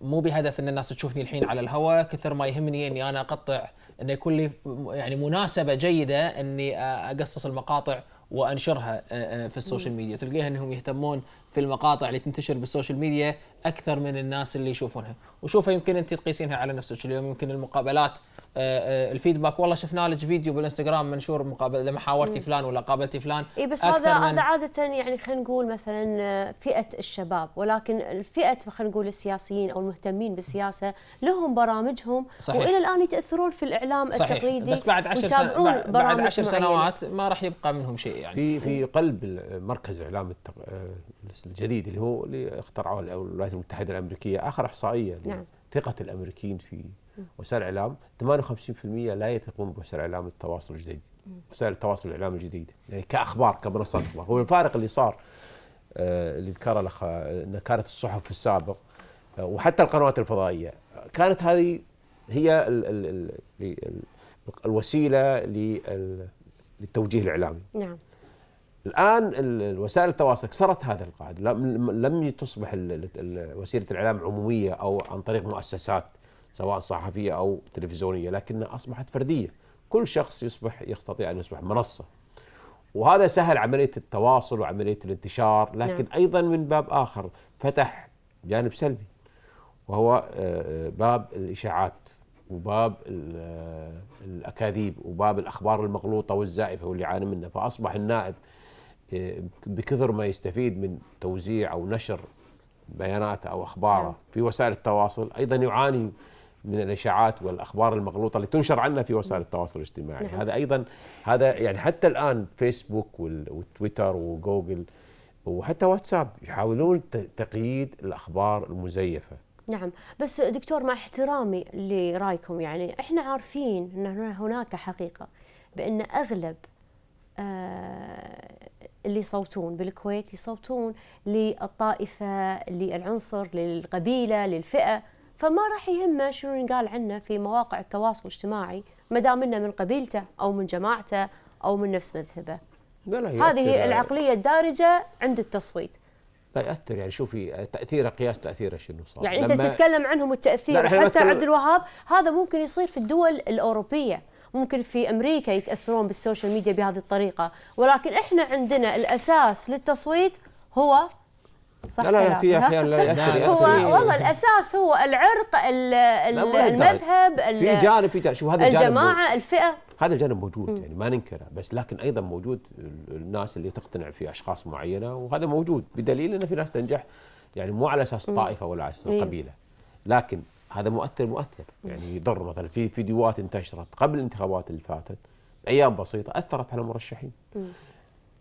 Speaker 3: مو بهدف ان الناس تشوفني الحين على الهواء كثر ما يهمني اني انا اقطع انه يكون لي يعني مناسبه جيده اني اقصص المقاطع وانشرها في السوشيال ميديا تلقيها انهم يهتمون في المقاطع اللي تنتشر بالسوشيال ميديا اكثر من الناس اللي يشوفونها وشوفها يمكن انت تقيسينها على نفسك اليوم يمكن المقابلات آه، آه، الفيدباك والله شفنا لك فيديو بالانستغرام منشور مقابله لما حاورتي فلان ولا قابلتي فلان اي بس هذا هذا
Speaker 1: عاده يعني خلينا نقول مثلا آه، فئه الشباب ولكن الفئه خلينا نقول السياسيين او المهتمين بالسياسه لهم برامجهم صحيح. والى الان يتاثرون في الاعلام صحيح. التقليدي بس بعد 10 سنوات بعد 10 سنوات
Speaker 3: ما راح يبقى منهم شيء يعني في في
Speaker 4: قلب مركز الاعلام التق... الجديد اللي هو اللي اخترعه الولايات المتحده الامريكيه اخر احصائيه نعم. ثقه الامريكيين في وسائل الاعلام 58% لا يثقون بوسائل الاعلام التواصل الجديد وسائل التواصل الاعلامي الجديده يعني كاخبار كمنصات اخبار هو الفارق اللي صار آه، اللي ذكره الاخ ان كانت الصحف في السابق آه، وحتى القنوات الفضائيه كانت هذه هي الـ الـ الـ الوسيله للتوجيه الاعلامي نعم الان وسائل التواصل كسرت هذا القاعده لم تصبح وسيله الاعلام عموميه او عن طريق مؤسسات سواء صحفيه او تلفزيونيه لكنها اصبحت فرديه كل شخص يصبح يستطيع ان يصبح منصه وهذا سهل عمليه التواصل وعمليه الانتشار نعم. لكن ايضا من باب اخر فتح جانب سلبي وهو آه، آه، باب الاشاعات وباب آه، الاكاذيب وباب الاخبار المغلوطه والزائفه واللي عانى منها فاصبح النائب إيه، بكثر ما يستفيد من توزيع او نشر بياناته او اخباره نعم. في وسائل التواصل ايضا يعاني من الاشاعات والاخبار المغلوطه اللي تنشر عنا في وسائل نعم. التواصل الاجتماعي نعم. هذا ايضا هذا يعني حتى الان فيسبوك وتويتر وجوجل وحتى واتساب يحاولون تقييد الاخبار المزيفه
Speaker 1: نعم بس دكتور مع احترامي لرايكم يعني احنا عارفين ان هناك حقيقه بان اغلب آه اللي يصوتون بالكويت يصوتون للطائفة للعنصر للقبيلة للفئة فما راح يهمه شنو ينقال عنه في مواقع التواصل الاجتماعي ما دام انه من قبيلته او من جماعته او من نفس مذهبه.
Speaker 4: لا لا هذه العقليه
Speaker 1: الدارجه عند التصويت.
Speaker 4: لا يأثر يعني شوفي تأثيره قياس تأثيره شنو صار يعني أنت تتكلم
Speaker 1: عنهم التأثير حتى عبد الوهاب هذا ممكن يصير في الدول الأوروبية ممكن في امريكا يتاثرون بالسوشيال ميديا بهذه الطريقه ولكن احنا عندنا الاساس للتصويت هو صح لا لا في احيانا لا ياثر
Speaker 4: ياثر هو والله
Speaker 1: الاساس هو العرق المذهب في
Speaker 4: جانب في جانب شو هذا الجانب الجماعه موجود. الفئه هذا الجانب موجود يعني ما ننكره بس لكن ايضا موجود الناس اللي تقتنع في اشخاص معينه وهذا موجود بدليل ان في ناس تنجح يعني مو على اساس طائفه ولا على اساس قبيله لكن هذا مؤثر مؤثر يعني يضر مثلا في فيديوهات انتشرت قبل الانتخابات اللي فاتت بايام بسيطه اثرت على المرشحين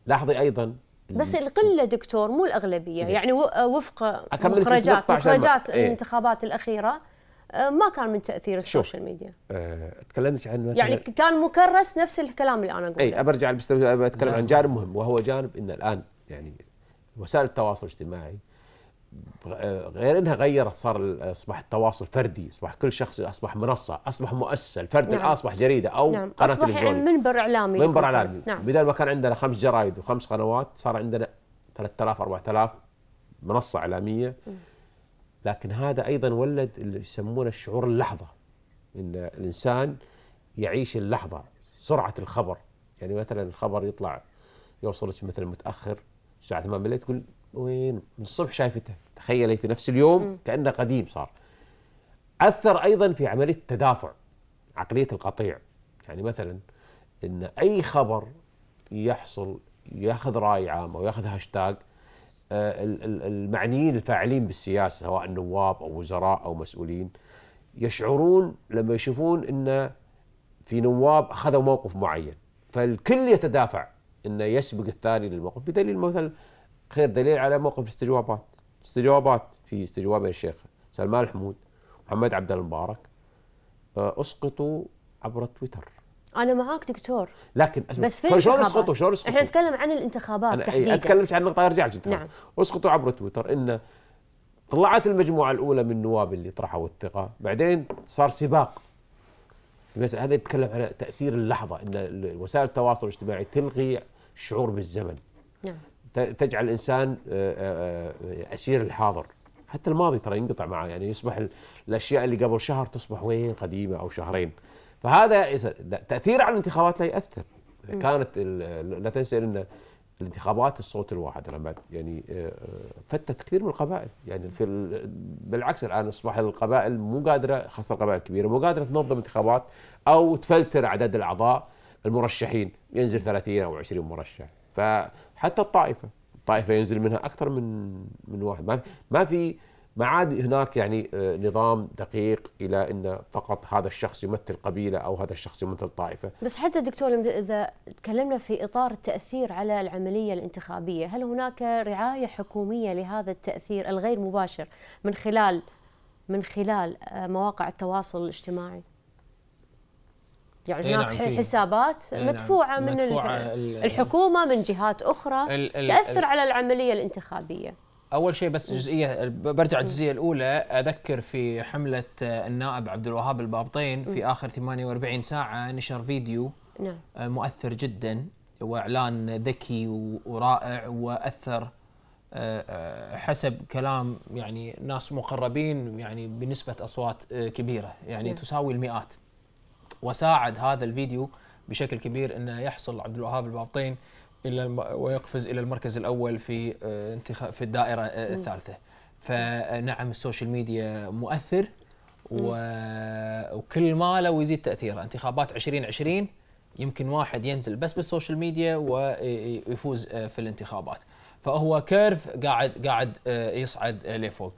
Speaker 4: لاحظي ايضا بس
Speaker 1: القله دكتور مو الاغلبيه زي. يعني وفق مخرجات مخرجات إيه. الانتخابات ايه. الاخيره آه، ما كان من تاثير السوشيال
Speaker 4: ميديا آه، تكلمت عن يعني
Speaker 1: كان مكرس نفس الكلام اللي انا إيه، اقوله اي
Speaker 4: برجع بس اتكلم عن نعم. جانب مهم وهو جانب ان الان يعني وسائل التواصل الاجتماعي غير انها غيرت صار اصبح التواصل فردي، اصبح كل شخص اصبح منصه، اصبح مؤسسه، الفرد نعم. الان اصبح جريده او نعم. قناه اصبح يعني
Speaker 1: منبر اعلامي منبر اعلامي نعم. بدل
Speaker 4: ما كان عندنا خمس جرايد وخمس قنوات صار عندنا 3000 4000 منصه اعلاميه لكن هذا ايضا ولد اللي يسمونه الشعور اللحظه ان الانسان يعيش اللحظه سرعه الخبر يعني مثلا الخبر يطلع يوصلك مثلا متاخر الساعه 8 بالليل تقول وين من الصبح شايفته تخيلي في نفس اليوم كأنه قديم صار أثر أيضا في عملية التدافع عقلية القطيع يعني مثلا أن أي خبر يحصل ياخذ رأي عام أو ياخذ هاشتاج آه، المعنيين الفاعلين بالسياسة سواء نواب أو وزراء أو مسؤولين يشعرون لما يشوفون أن في نواب أخذوا موقف معين فالكل يتدافع أنه يسبق الثاني للموقف بدليل مثلا خير دليل على موقف الاستجوابات استجوابات في استجواب الشيخ سلمان الحمود محمد عبد المبارك آه، اسقطوا عبر تويتر
Speaker 1: انا معاك دكتور
Speaker 4: لكن اسمع بس في شلون اسقطوا شلون اسقطوا احنا
Speaker 1: نتكلم عن الانتخابات أنا إيه، تحديدا اتكلم عن النقطه
Speaker 4: ارجع للانتخابات نعم. اسقطوا عبر تويتر ان طلعت المجموعه الاولى من النواب اللي طرحوا الثقه بعدين صار سباق بس هذا يتكلم على تاثير اللحظه ان وسائل التواصل الاجتماعي تلغي الشعور بالزمن نعم تجعل الانسان اسير آه، آه، آه، الحاضر حتى الماضي ترى ينقطع معه يعني يصبح الاشياء اللي قبل شهر تصبح وين قديمه او شهرين فهذا تاثير على الانتخابات لا اذا كانت لا تنسى ان الانتخابات الصوت الواحد لما يعني فتت كثير من القبائل يعني في بالعكس الان اصبح القبائل مو قادره خاصه القبائل الكبيره مو قادره تنظم انتخابات او تفلتر عدد الاعضاء المرشحين ينزل 30 او 20 مرشح ف حتى الطائفه الطائفه ينزل منها اكثر من من واحد ما ما في ما عاد هناك يعني آه، نظام دقيق الى ان فقط هذا الشخص يمثل قبيله او هذا الشخص يمثل طائفه.
Speaker 1: بس حتى دكتور اذا تكلمنا في اطار التاثير على العمليه الانتخابيه، هل هناك رعايه حكوميه لهذا التاثير الغير مباشر من خلال من خلال آه، مواقع التواصل الاجتماعي؟ يعني إيه، هناك نعم حسابات إيه نعم. مدفوعة نعم. من مدفوعة الحكومة من جهات أخرى الـ الـ تأثر الـ على العملية الانتخابية
Speaker 3: اول شيء بس جزئيه برجع الجزئيه الاولى اذكر في حمله النائب عبد الوهاب البابطين في اخر 48 ساعه نشر فيديو نعم. آه، مؤثر جدا واعلان ذكي ورائع واثر آه، آه، حسب كلام يعني ناس مقربين يعني بنسبه اصوات كبيره يعني نعم. تساوي المئات وساعد هذا الفيديو بشكل كبير انه يحصل عبد الوهاب البابطين الى ويقفز الى المركز الاول في آه، انتخاب في الدائره آه، الثالثه فنعم السوشيال ميديا مؤثر وكل ما لو يزيد تاثيره انتخابات 2020 يمكن واحد ينزل بس بالسوشيال ميديا ويفوز آه، في الانتخابات فهو كيرف قاعد قاعد يصعد لفوق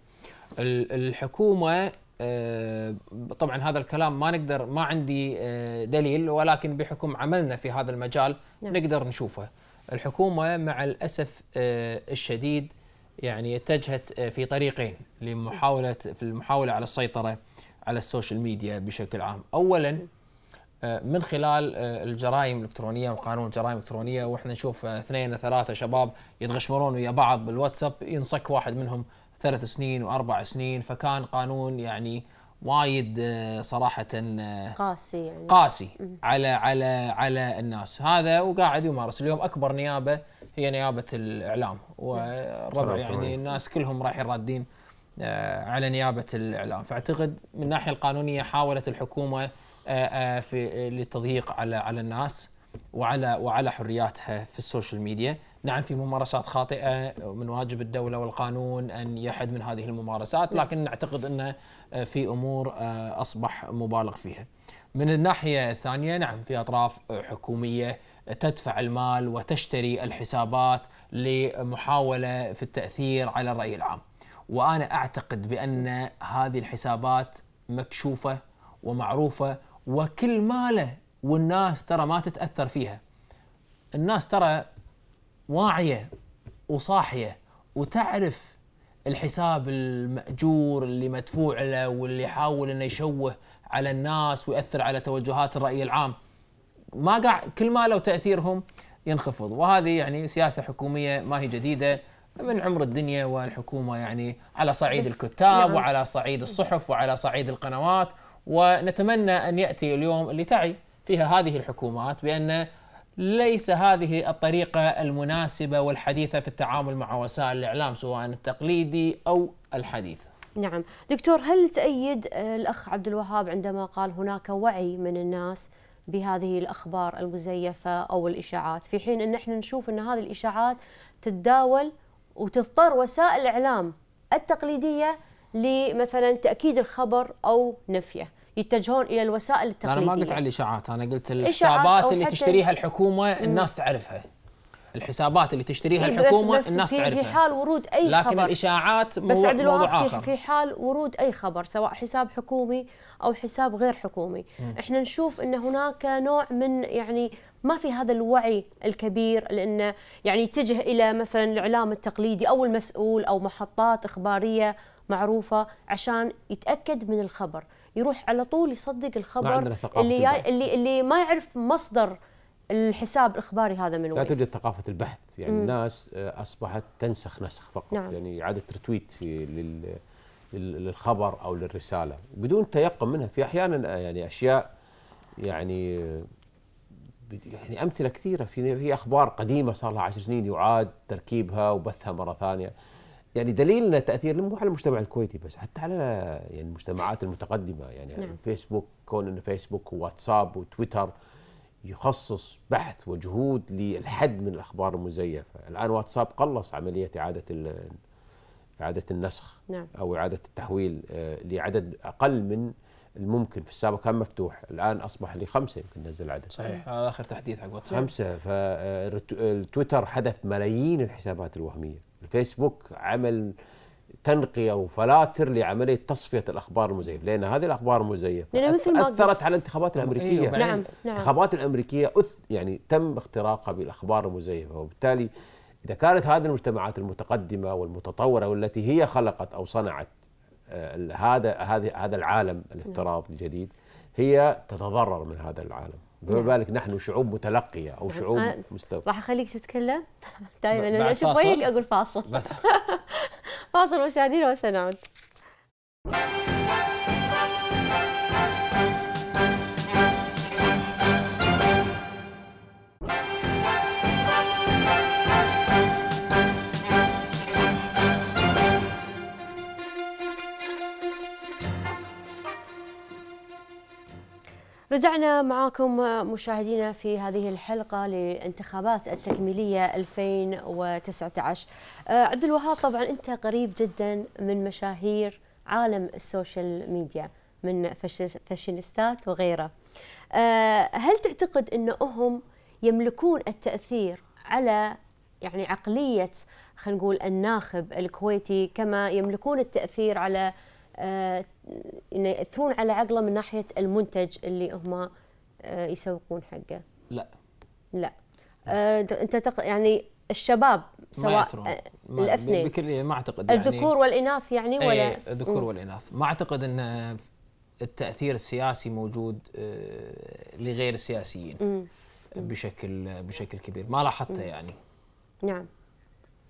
Speaker 3: الحكومه آه، طبعا هذا الكلام ما نقدر ما عندي آه، دليل ولكن بحكم عملنا في هذا المجال نعم. نقدر نشوفه الحكومه مع الاسف آه، الشديد يعني اتجهت في طريقين لمحاوله في المحاوله على السيطره على السوشيال ميديا بشكل عام اولا من خلال الجرائم الالكترونيه وقانون الجرائم الالكترونيه واحنا نشوف اثنين ثلاثه شباب يتغشمرون ويا بعض بالواتساب ينصك واحد منهم ثلاث سنين واربع سنين فكان قانون يعني وايد آه، صراحه آه، قاسي يعني قاسي على على على الناس هذا وقاعد يمارس اليوم اكبر نيابه هي نيابه الاعلام والربع يعني الناس كلهم رايحين رادين آه، على نيابه الاعلام فاعتقد من الناحيه القانونيه حاولت الحكومه في للتضييق على على الناس وعلى وعلى حرياتها في السوشيال ميديا نعم في ممارسات خاطئه من واجب الدوله والقانون ان يحد من هذه الممارسات نعم. لكن نعتقد انه في امور آه، اصبح مبالغ فيها. من الناحيه الثانيه نعم في اطراف حكوميه تدفع المال وتشتري الحسابات لمحاوله في التاثير على الراي العام. وانا اعتقد بان هذه الحسابات مكشوفه ومعروفه وكل ماله والناس ترى ما تتاثر فيها. الناس ترى واعيه وصاحيه وتعرف الحساب المأجور اللي مدفوع له واللي يحاول انه يشوه على الناس ويأثر على توجهات الرأي العام ما قاعد كل ما لو تأثيرهم ينخفض وهذه يعني سياسة حكومية ما هي جديدة من عمر الدنيا والحكومة يعني على صعيد الكتاب وعلى صعيد الصحف وعلى صعيد القنوات ونتمنى أن يأتي اليوم اللي تعي فيها هذه الحكومات بأن ليس هذه الطريقة المناسبة والحديثة في التعامل مع وسائل الإعلام سواء التقليدي أو الحديث
Speaker 1: نعم دكتور هل تأيد الأخ عبد الوهاب عندما قال هناك وعي من الناس بهذه الأخبار المزيفة أو الإشاعات في حين أن احنا نشوف أن هذه الإشاعات تتداول وتضطر وسائل الإعلام التقليدية لمثلا تأكيد الخبر أو نفيه يتجهون الى الوسائل التقليديه. انا ما قلت على
Speaker 3: الاشاعات، انا قلت الحسابات اللي تشتريها الحكومه الناس تعرفها. الحسابات اللي تشتريها إيه الحكومه بس الناس في تعرفها في حال
Speaker 1: ورود اي لكن خبر لكن
Speaker 3: الاشاعات مو بس عبد موضوع آخر. في
Speaker 1: حال ورود اي خبر سواء حساب حكومي او حساب غير حكومي م. احنا نشوف ان هناك نوع من يعني ما في هذا الوعي الكبير لانه يعني يتجه الى مثلا الاعلام التقليدي او المسؤول او محطات اخباريه معروفه عشان يتاكد من الخبر يروح على طول يصدق الخبر ما عندنا ثقافة اللي, جاي اللي اللي ما يعرف مصدر الحساب الاخباري هذا من وين لا توجد
Speaker 4: ثقافه البحث يعني مم. الناس آه، اصبحت تنسخ نسخ فقط نعم. يعني اعاده رتويت في لل للخبر او للرساله بدون تيقن منها في احيانا آه، يعني اشياء يعني آه، يعني امثله كثيره في في اخبار قديمه صار لها 10 سنين يعاد تركيبها وبثها مره ثانيه يعني دليل تاثير مو على المجتمع الكويتي بس حتى على يعني المجتمعات المتقدمه يعني نعم. فيسبوك كون انه فيسبوك وواتساب وتويتر يخصص بحث وجهود للحد من الاخبار المزيفه، الان واتساب قلص عمليه اعاده اعاده النسخ نعم. او اعاده التحويل آه، لعدد اقل من الممكن في السابق كان مفتوح الان اصبح لخمسه يمكن نزل عدد صحيح
Speaker 3: هذا اخر تحديث حق واتساب خمسه
Speaker 4: فالتويتر حذف ملايين الحسابات الوهميه الفيسبوك عمل تنقيه وفلاتر لعمليه تصفيه الاخبار المزيفه، لان هذه الاخبار المزيفه اثرت على الانتخابات أيوة، الامريكيه نعم نعم الانتخابات الامريكيه يعني تم اختراقها بالاخبار المزيفه وبالتالي اذا كانت هذه المجتمعات المتقدمه والمتطوره والتي هي خلقت او صنعت آه، هذا هذا العالم الافتراضي الجديد هي تتضرر من هذا العالم بما بالك نحن شعوب متلقيه او طيب، شعوب آه، مستوى
Speaker 1: راح اخليك تتكلم دائما طيب، انا اشوف وجهك اقول فاصل بس فاصل مشاهدينا وسنعود رجعنا معاكم مشاهدينا في هذه الحلقة لانتخابات التكميلية 2019 آه، عبد الوهاب طبعا أنت قريب جدا من مشاهير عالم السوشيال ميديا من فاشينيستات وغيره آه، هل تعتقد أنهم يملكون التأثير على يعني عقلية خلينا نقول الناخب الكويتي كما يملكون التأثير على آه، انه ياثرون على عقله من ناحيه المنتج اللي هم آه، يسوقون حقه لا لا آه، انت تق... يعني الشباب
Speaker 3: سواء ما الاثنين بكل يعني ما اعتقد يعني الذكور
Speaker 1: والاناث يعني إيه، ولا
Speaker 3: الذكور والاناث ما اعتقد ان التاثير السياسي موجود لغير السياسيين بشكل بشكل كبير ما لاحظته يعني
Speaker 1: نعم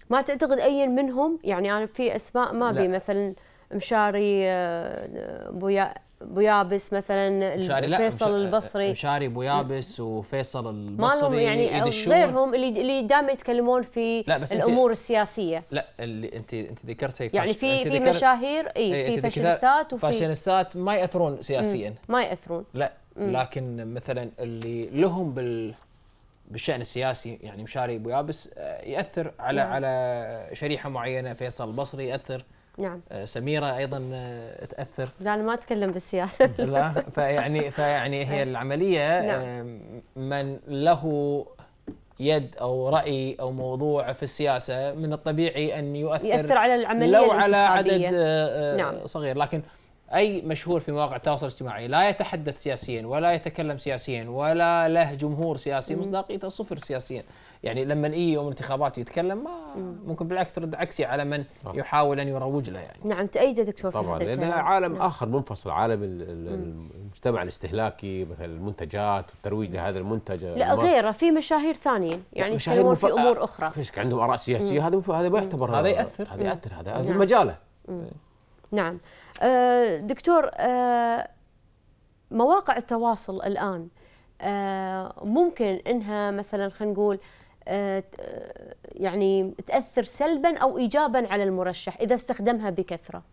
Speaker 1: ما تعتقد اي منهم يعني انا في اسماء ما بي مثلا مشاري آه، بويا بويابس مثلا مشاري فيصل
Speaker 3: البصري مشاري بويابس وفيصل البصري مالهم يعني غيرهم
Speaker 1: اللي اللي دائما يتكلمون في لا بس الامور السياسيه
Speaker 3: لا اللي انت انت ذكرتي يعني في في مشاهير
Speaker 1: اي في فاشينستات وفي فاشينستات
Speaker 3: ما ياثرون سياسيا ما ياثرون لا لكن مثلا اللي لهم بال بالشان السياسي يعني مشاري بويابس آه، ياثر على نعم. على شريحه معينه فيصل البصري ياثر نعم آه، سميره ايضا آه، تاثر
Speaker 1: لا انا ما اتكلم بالسياسه لا
Speaker 3: فيعني فيعني هي نعم. العمليه نعم. من له يد او راي او موضوع في السياسه من الطبيعي ان يؤثر يؤثر على العمليه لو على عدد آه، نعم. صغير لكن اي مشهور في مواقع التواصل الاجتماعي لا يتحدث سياسيا ولا يتكلم سياسيا ولا له جمهور سياسي مصداقيته صفر سياسيا يعني لما يجي يوم الانتخابات يتكلم ما ممكن بالعكس ترد عكسي على من يحاول ان يروج له يعني نعم تأيد دكتور طبعا لانها آه. عالم نعم.
Speaker 4: اخر منفصل عالم المجتمع الاستهلاكي مثل المنتجات والترويج لهذا المنتج لا غيره
Speaker 1: في مشاهير ثانيه يعني يتكلمون في امور آه،
Speaker 4: اخرى فيش عندهم اراء سياسيه هذا هذا ما يعتبر هذا ياثر هذا ياثر هذا نعم. في مجاله
Speaker 1: نعم آه دكتور آه مواقع التواصل الان آه ممكن انها مثلا خلينا نقول آه، آه، يعني تاثر سلبا او ايجابا على المرشح اذا استخدمها بكثره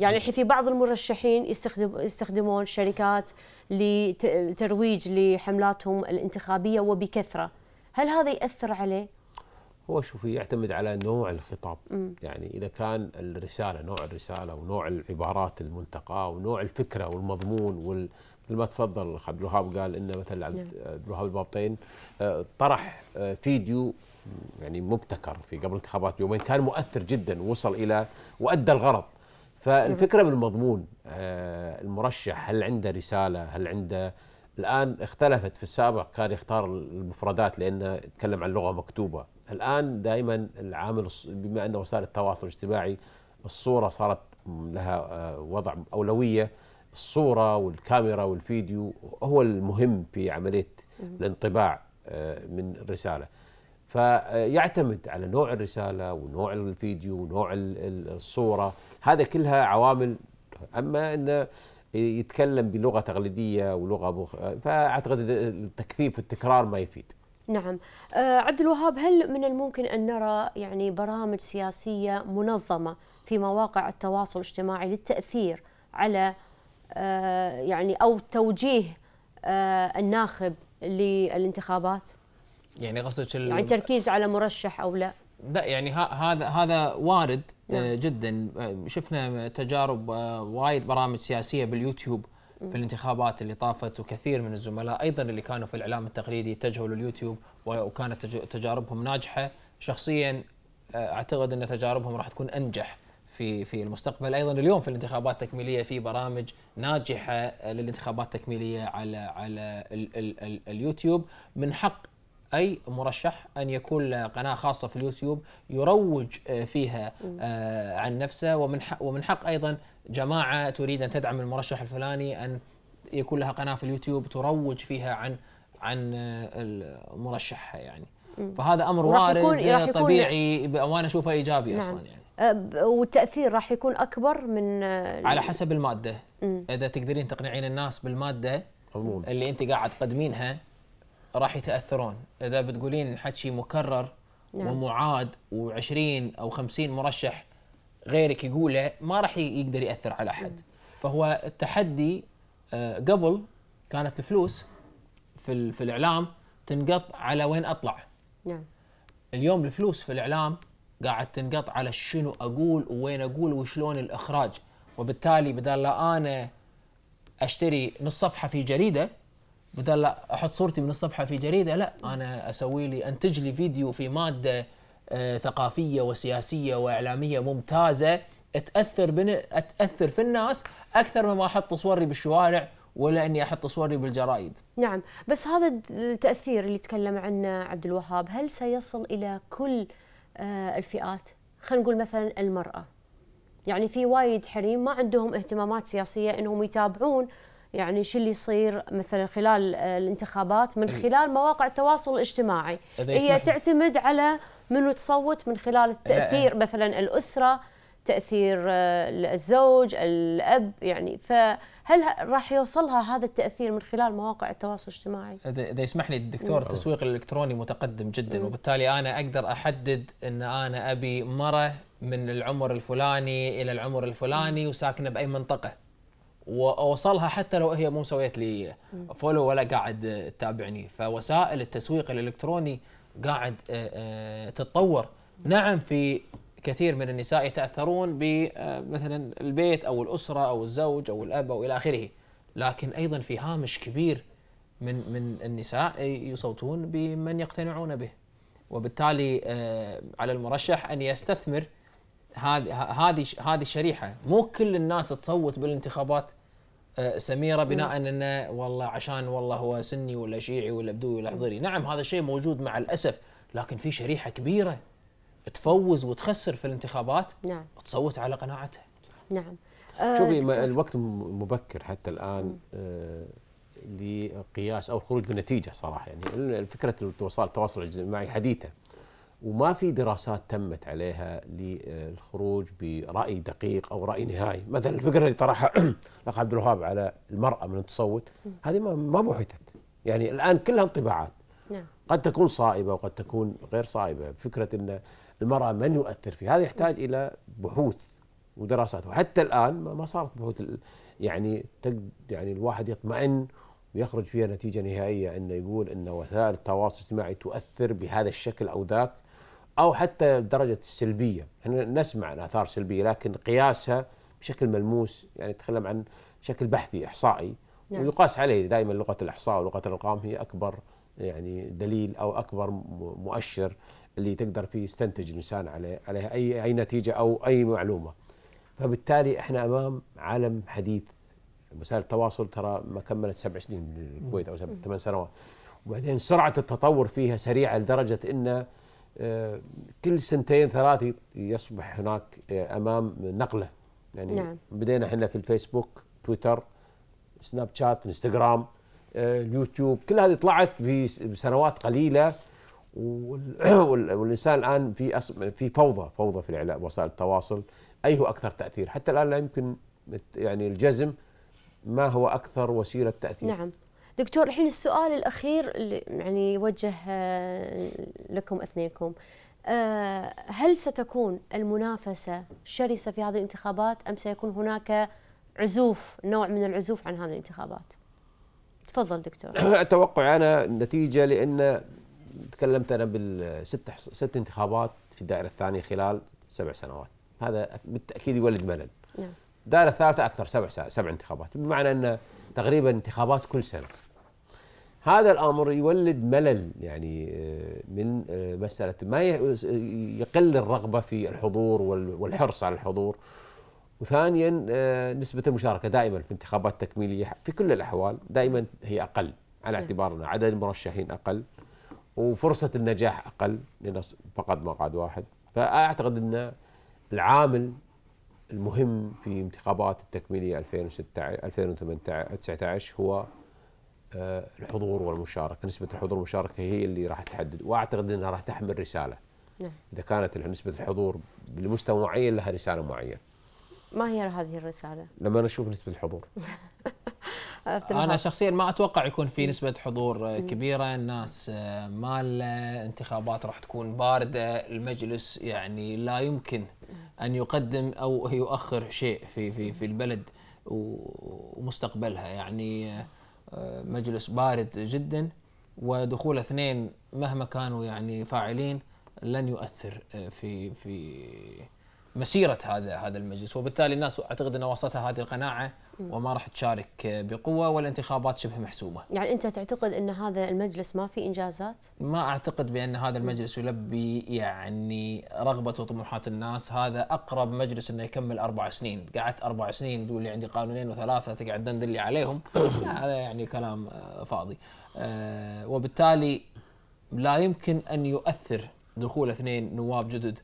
Speaker 1: يعني الحين طيب. في بعض المرشحين يستخدم يستخدمون شركات لترويج لحملاتهم الانتخابيه وبكثره هل هذا ياثر عليه
Speaker 4: هو شوفي يعتمد على نوع الخطاب م. يعني اذا كان الرساله نوع الرساله ونوع العبارات المنتقاه ونوع الفكره والمضمون مثل ما تفضل عبد الوهاب قال ان مثلا نعم. عبد الوهاب البابطين آه، طرح آه، فيديو يعني مبتكر في قبل انتخابات يومين كان مؤثر جدا ووصل الى وادى الغرض فالفكره نعم. بالمضمون آه، المرشح هل عنده رساله هل عنده الان اختلفت في السابق كان يختار المفردات لانه يتكلم عن لغه مكتوبه الان دائما العامل بما ان وسائل التواصل الاجتماعي الصوره صارت لها وضع اولويه الصوره والكاميرا والفيديو هو المهم في عمليه الانطباع آه، من الرساله فيعتمد على نوع الرساله ونوع الفيديو ونوع الصوره هذا كلها عوامل اما انه يتكلم بلغه تقليديه ولغه بخ... فاعتقد التكثيف والتكرار ما يفيد.
Speaker 1: نعم آه، عبد الوهاب هل من الممكن ان نرى يعني برامج سياسيه منظمه في مواقع التواصل الاجتماعي للتاثير على آه، يعني او توجيه آه، الناخب للانتخابات
Speaker 3: يعني قصدك يعني
Speaker 1: تركيز على مرشح او لا
Speaker 3: لا يعني هذا هذا وارد آه، نعم. جدا شفنا تجارب وايد برامج سياسيه باليوتيوب في الانتخابات اللي طافت وكثير من الزملاء ايضا اللي كانوا في الاعلام التقليدي اتجهوا لليوتيوب وكانت تجاربهم ناجحه شخصيا اعتقد ان تجاربهم راح تكون انجح في في المستقبل ايضا اليوم في الانتخابات التكميليه في برامج ناجحه للانتخابات التكميليه على على ال ال ال اليوتيوب من حق اي مرشح ان يكون له قناه خاصه في اليوتيوب يروج فيها آه، عن نفسه ومن حق ومن حق ايضا جماعه تريد ان تدعم المرشح الفلاني ان يكون لها قناه في اليوتيوب تروج فيها عن عن مرشحها يعني
Speaker 6: فهذا امر وارد
Speaker 3: طبيعي وانا اشوفه ايجابي نعم. اصلا
Speaker 1: يعني أه، والتاثير راح يكون اكبر من
Speaker 3: آه، على حسب الماده م. اذا تقدرين تقنعين الناس بالماده عموم. اللي انت قاعد تقدمينها راح يتاثرون اذا بتقولين حكي مكرر نعم. ومعاد و20 او 50 مرشح غيرك يقوله ما راح يقدر ياثر على احد م. فهو التحدي آه، قبل كانت الفلوس في في الاعلام تنقط على وين اطلع نعم اليوم الفلوس في الاعلام قاعد تنقط على شنو اقول ووين اقول وشلون الاخراج وبالتالي بدل لا انا اشتري نص صفحه في جريده بدل لا احط صورتي من صفحه في جريده لا انا اسوي لي انتج لي فيديو في ماده آه، ثقافيه وسياسيه واعلاميه ممتازه تاثر بن... تاثر في الناس اكثر مما احط صوري بالشوارع ولا اني احط صوري بالجرايد.
Speaker 1: نعم، بس هذا التاثير اللي تكلم عنه عبد الوهاب، هل سيصل الى كل آه، الفئات خلينا نقول مثلا المرأة يعني في وايد حريم ما عندهم اهتمامات سياسية انهم يتابعون يعني شو اللي يصير مثلا خلال آه، الانتخابات من إيه. خلال مواقع التواصل الاجتماعي هي تعتمد على منو تصوت من خلال التأثير إيه، إيه. مثلا الأسرة تأثير آه، الزوج الأب يعني ف هل راح يوصلها هذا التاثير من خلال مواقع التواصل الاجتماعي؟
Speaker 3: اذا يسمح لي الدكتور التسويق نعم. الالكتروني متقدم جدا وبالتالي انا اقدر احدد ان انا ابي مره من العمر الفلاني الى العمر الفلاني وساكنه باي منطقه واوصلها حتى لو هي مو سويت لي فولو ولا قاعد تتابعني فوسائل التسويق الالكتروني قاعد آه، آه، تتطور نعم في كثير من النساء يتاثرون بمثلا آه، البيت او الاسره او الزوج او الاب او الى اخره لكن ايضا في هامش كبير من من النساء يصوتون بمن يقتنعون به وبالتالي آه، على المرشح ان يستثمر هذه هذه هذه الشريحه مو كل الناس تصوت بالانتخابات آه، سميره بناء انه والله عشان والله هو سني ولا شيعي ولا بدوي ولا حضري نعم هذا الشيء موجود مع الاسف لكن في شريحه كبيره تفوز وتخسر في الانتخابات نعم. تصوت على قناعتها
Speaker 1: نعم
Speaker 4: شوفي آه، الوقت مبكر حتى الان آه، لقياس او خروج بنتيجه صراحه يعني فكره التواصل التواصل الاجتماعي حديثه وما في دراسات تمت عليها للخروج براي دقيق او راي نهائي، مثلا الفكره اللي طرحها الاخ عبد الوهاب على المراه من تصوت هذه ما بحثت، يعني الان كلها انطباعات نعم. قد تكون صائبه وقد تكون غير صائبه، فكره انه المرأة من يؤثر فيه هذا يحتاج إلى بحوث ودراسات وحتى الآن ما صارت بحوث يعني يعني الواحد يطمئن ويخرج فيها نتيجة نهائية أنه يقول أن وسائل التواصل الاجتماعي تؤثر بهذا الشكل أو ذاك أو حتى درجة السلبية احنا نسمع عن آثار سلبية لكن قياسها بشكل ملموس يعني نتكلم عن شكل بحثي إحصائي نعم. ويقاس عليه دائما لغة الإحصاء ولغة الأرقام هي أكبر يعني دليل أو أكبر مؤشر اللي تقدر فيه يستنتج الانسان عليه عليها اي اي نتيجه او اي معلومه فبالتالي احنا امام عالم حديث وسائل التواصل ترى ما كملت سبع سنين بالكويت او سبع ثمان سنوات وبعدين سرعه التطور فيها سريعه لدرجه ان آه، كل سنتين ثلاثه يصبح هناك آه، امام نقله يعني نعم. بدينا احنا في الفيسبوك تويتر سناب شات انستغرام آه، اليوتيوب كل هذه طلعت بسنوات قليله والانسان الان في في فوضى فوضى في الاعلام وسائل التواصل اي هو اكثر تاثير حتى الان لا يمكن يعني الجزم ما هو اكثر وسيله تاثير نعم
Speaker 1: دكتور الحين السؤال الاخير اللي يعني يوجه آه، لكم اثنينكم آه، هل ستكون المنافسه شرسه في هذه الانتخابات ام سيكون هناك عزوف نوع من العزوف عن هذه الانتخابات تفضل دكتور
Speaker 4: اتوقع انا نتيجه لان تكلمت انا بالست ست انتخابات في الدائره الثانيه خلال سبع سنوات هذا بالتاكيد يولد ملل نعم الدائره الثالثه اكثر سبع سبع انتخابات بمعنى ان تقريبا انتخابات كل سنه هذا الامر يولد ملل يعني آه، من آه، مساله ما يقل الرغبه في الحضور والحرص على الحضور وثانيا آه، نسبه المشاركه دائما في انتخابات تكميليه في كل الاحوال دائما هي اقل على نعم. اعتبار ان عدد المرشحين اقل وفرصه النجاح اقل لان فقد مقعد واحد فاعتقد ان العامل المهم في انتخابات التكميليه 2016 2019 هو آه، الحضور والمشاركه، نسبه الحضور والمشاركه هي اللي راح تحدد واعتقد انها راح تحمل رساله. نعم. اذا كانت نسبه الحضور بمستوى معين لها رساله معينه.
Speaker 1: ما هي هذه
Speaker 3: الرساله؟
Speaker 4: لما نشوف نسبه الحضور. انا شخصيا ما اتوقع يكون في
Speaker 3: نسبه حضور كبيره الناس آه، ما الانتخابات راح تكون بارده المجلس يعني لا يمكن ان يقدم او يؤخر شيء في في في البلد ومستقبلها يعني آه، مجلس بارد جدا ودخول اثنين مهما كانوا يعني فاعلين لن يؤثر آه، في في مسيره هذا هذا المجلس وبالتالي الناس اعتقد ان وصلتها هذه القناعه وما راح تشارك بقوه والانتخابات شبه محسومه.
Speaker 1: يعني انت تعتقد ان هذا المجلس ما في انجازات؟
Speaker 3: ما اعتقد بان هذا المجلس يلبي يعني رغبه وطموحات الناس، هذا اقرب مجلس انه يكمل اربع سنين، قعدت اربع سنين تقول لي عندي قانونين وثلاثه تقعد تندلي عليهم، هذا يعني كلام آه، فاضي. آه، وبالتالي لا يمكن ان يؤثر دخول اثنين نواب جدد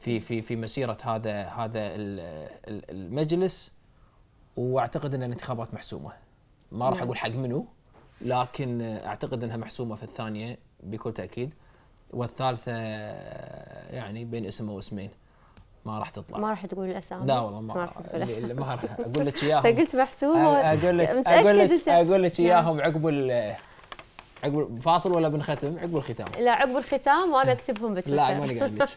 Speaker 3: في في في مسيره هذا هذا المجلس واعتقد ان الانتخابات محسومه ما راح نعم. اقول حق منو لكن اعتقد انها محسومه في الثانيه بكل تاكيد والثالثه يعني بين اسم واسمين ما راح تطلع ما
Speaker 1: راح تقول الاسامي لا والله ما, راح ما راح
Speaker 3: اقول لك اياهم قلت
Speaker 1: محسومه اقول لك اقول لك اقول لك اياهم نعم.
Speaker 3: عقب عقب فاصل ولا بنختم؟ عقب الختام
Speaker 1: لا عقب الختام وانا اكتبهم بتويتر لا ما لك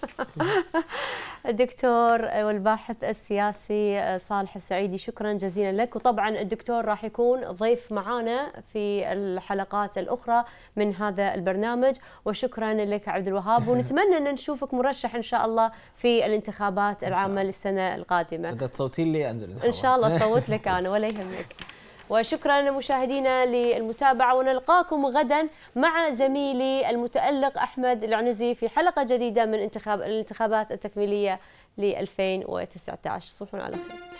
Speaker 1: الدكتور والباحث السياسي صالح السعيدي شكرا جزيلا لك وطبعا الدكتور راح يكون ضيف معانا في الحلقات الاخرى من هذا البرنامج وشكرا لك عبد الوهاب ونتمنى ان نشوفك مرشح ان شاء الله في الانتخابات العامه للسنه القادمه.
Speaker 3: اذا تصوتين لي انزل
Speaker 1: ان شاء الله صوت لك انا ولا يهمك. وشكرا لمشاهدينا للمتابعة ونلقاكم غدا مع زميلي المتألق أحمد العنزي في حلقة جديدة من انتخاب الانتخابات التكميلية ل 2019 تصبحون على خير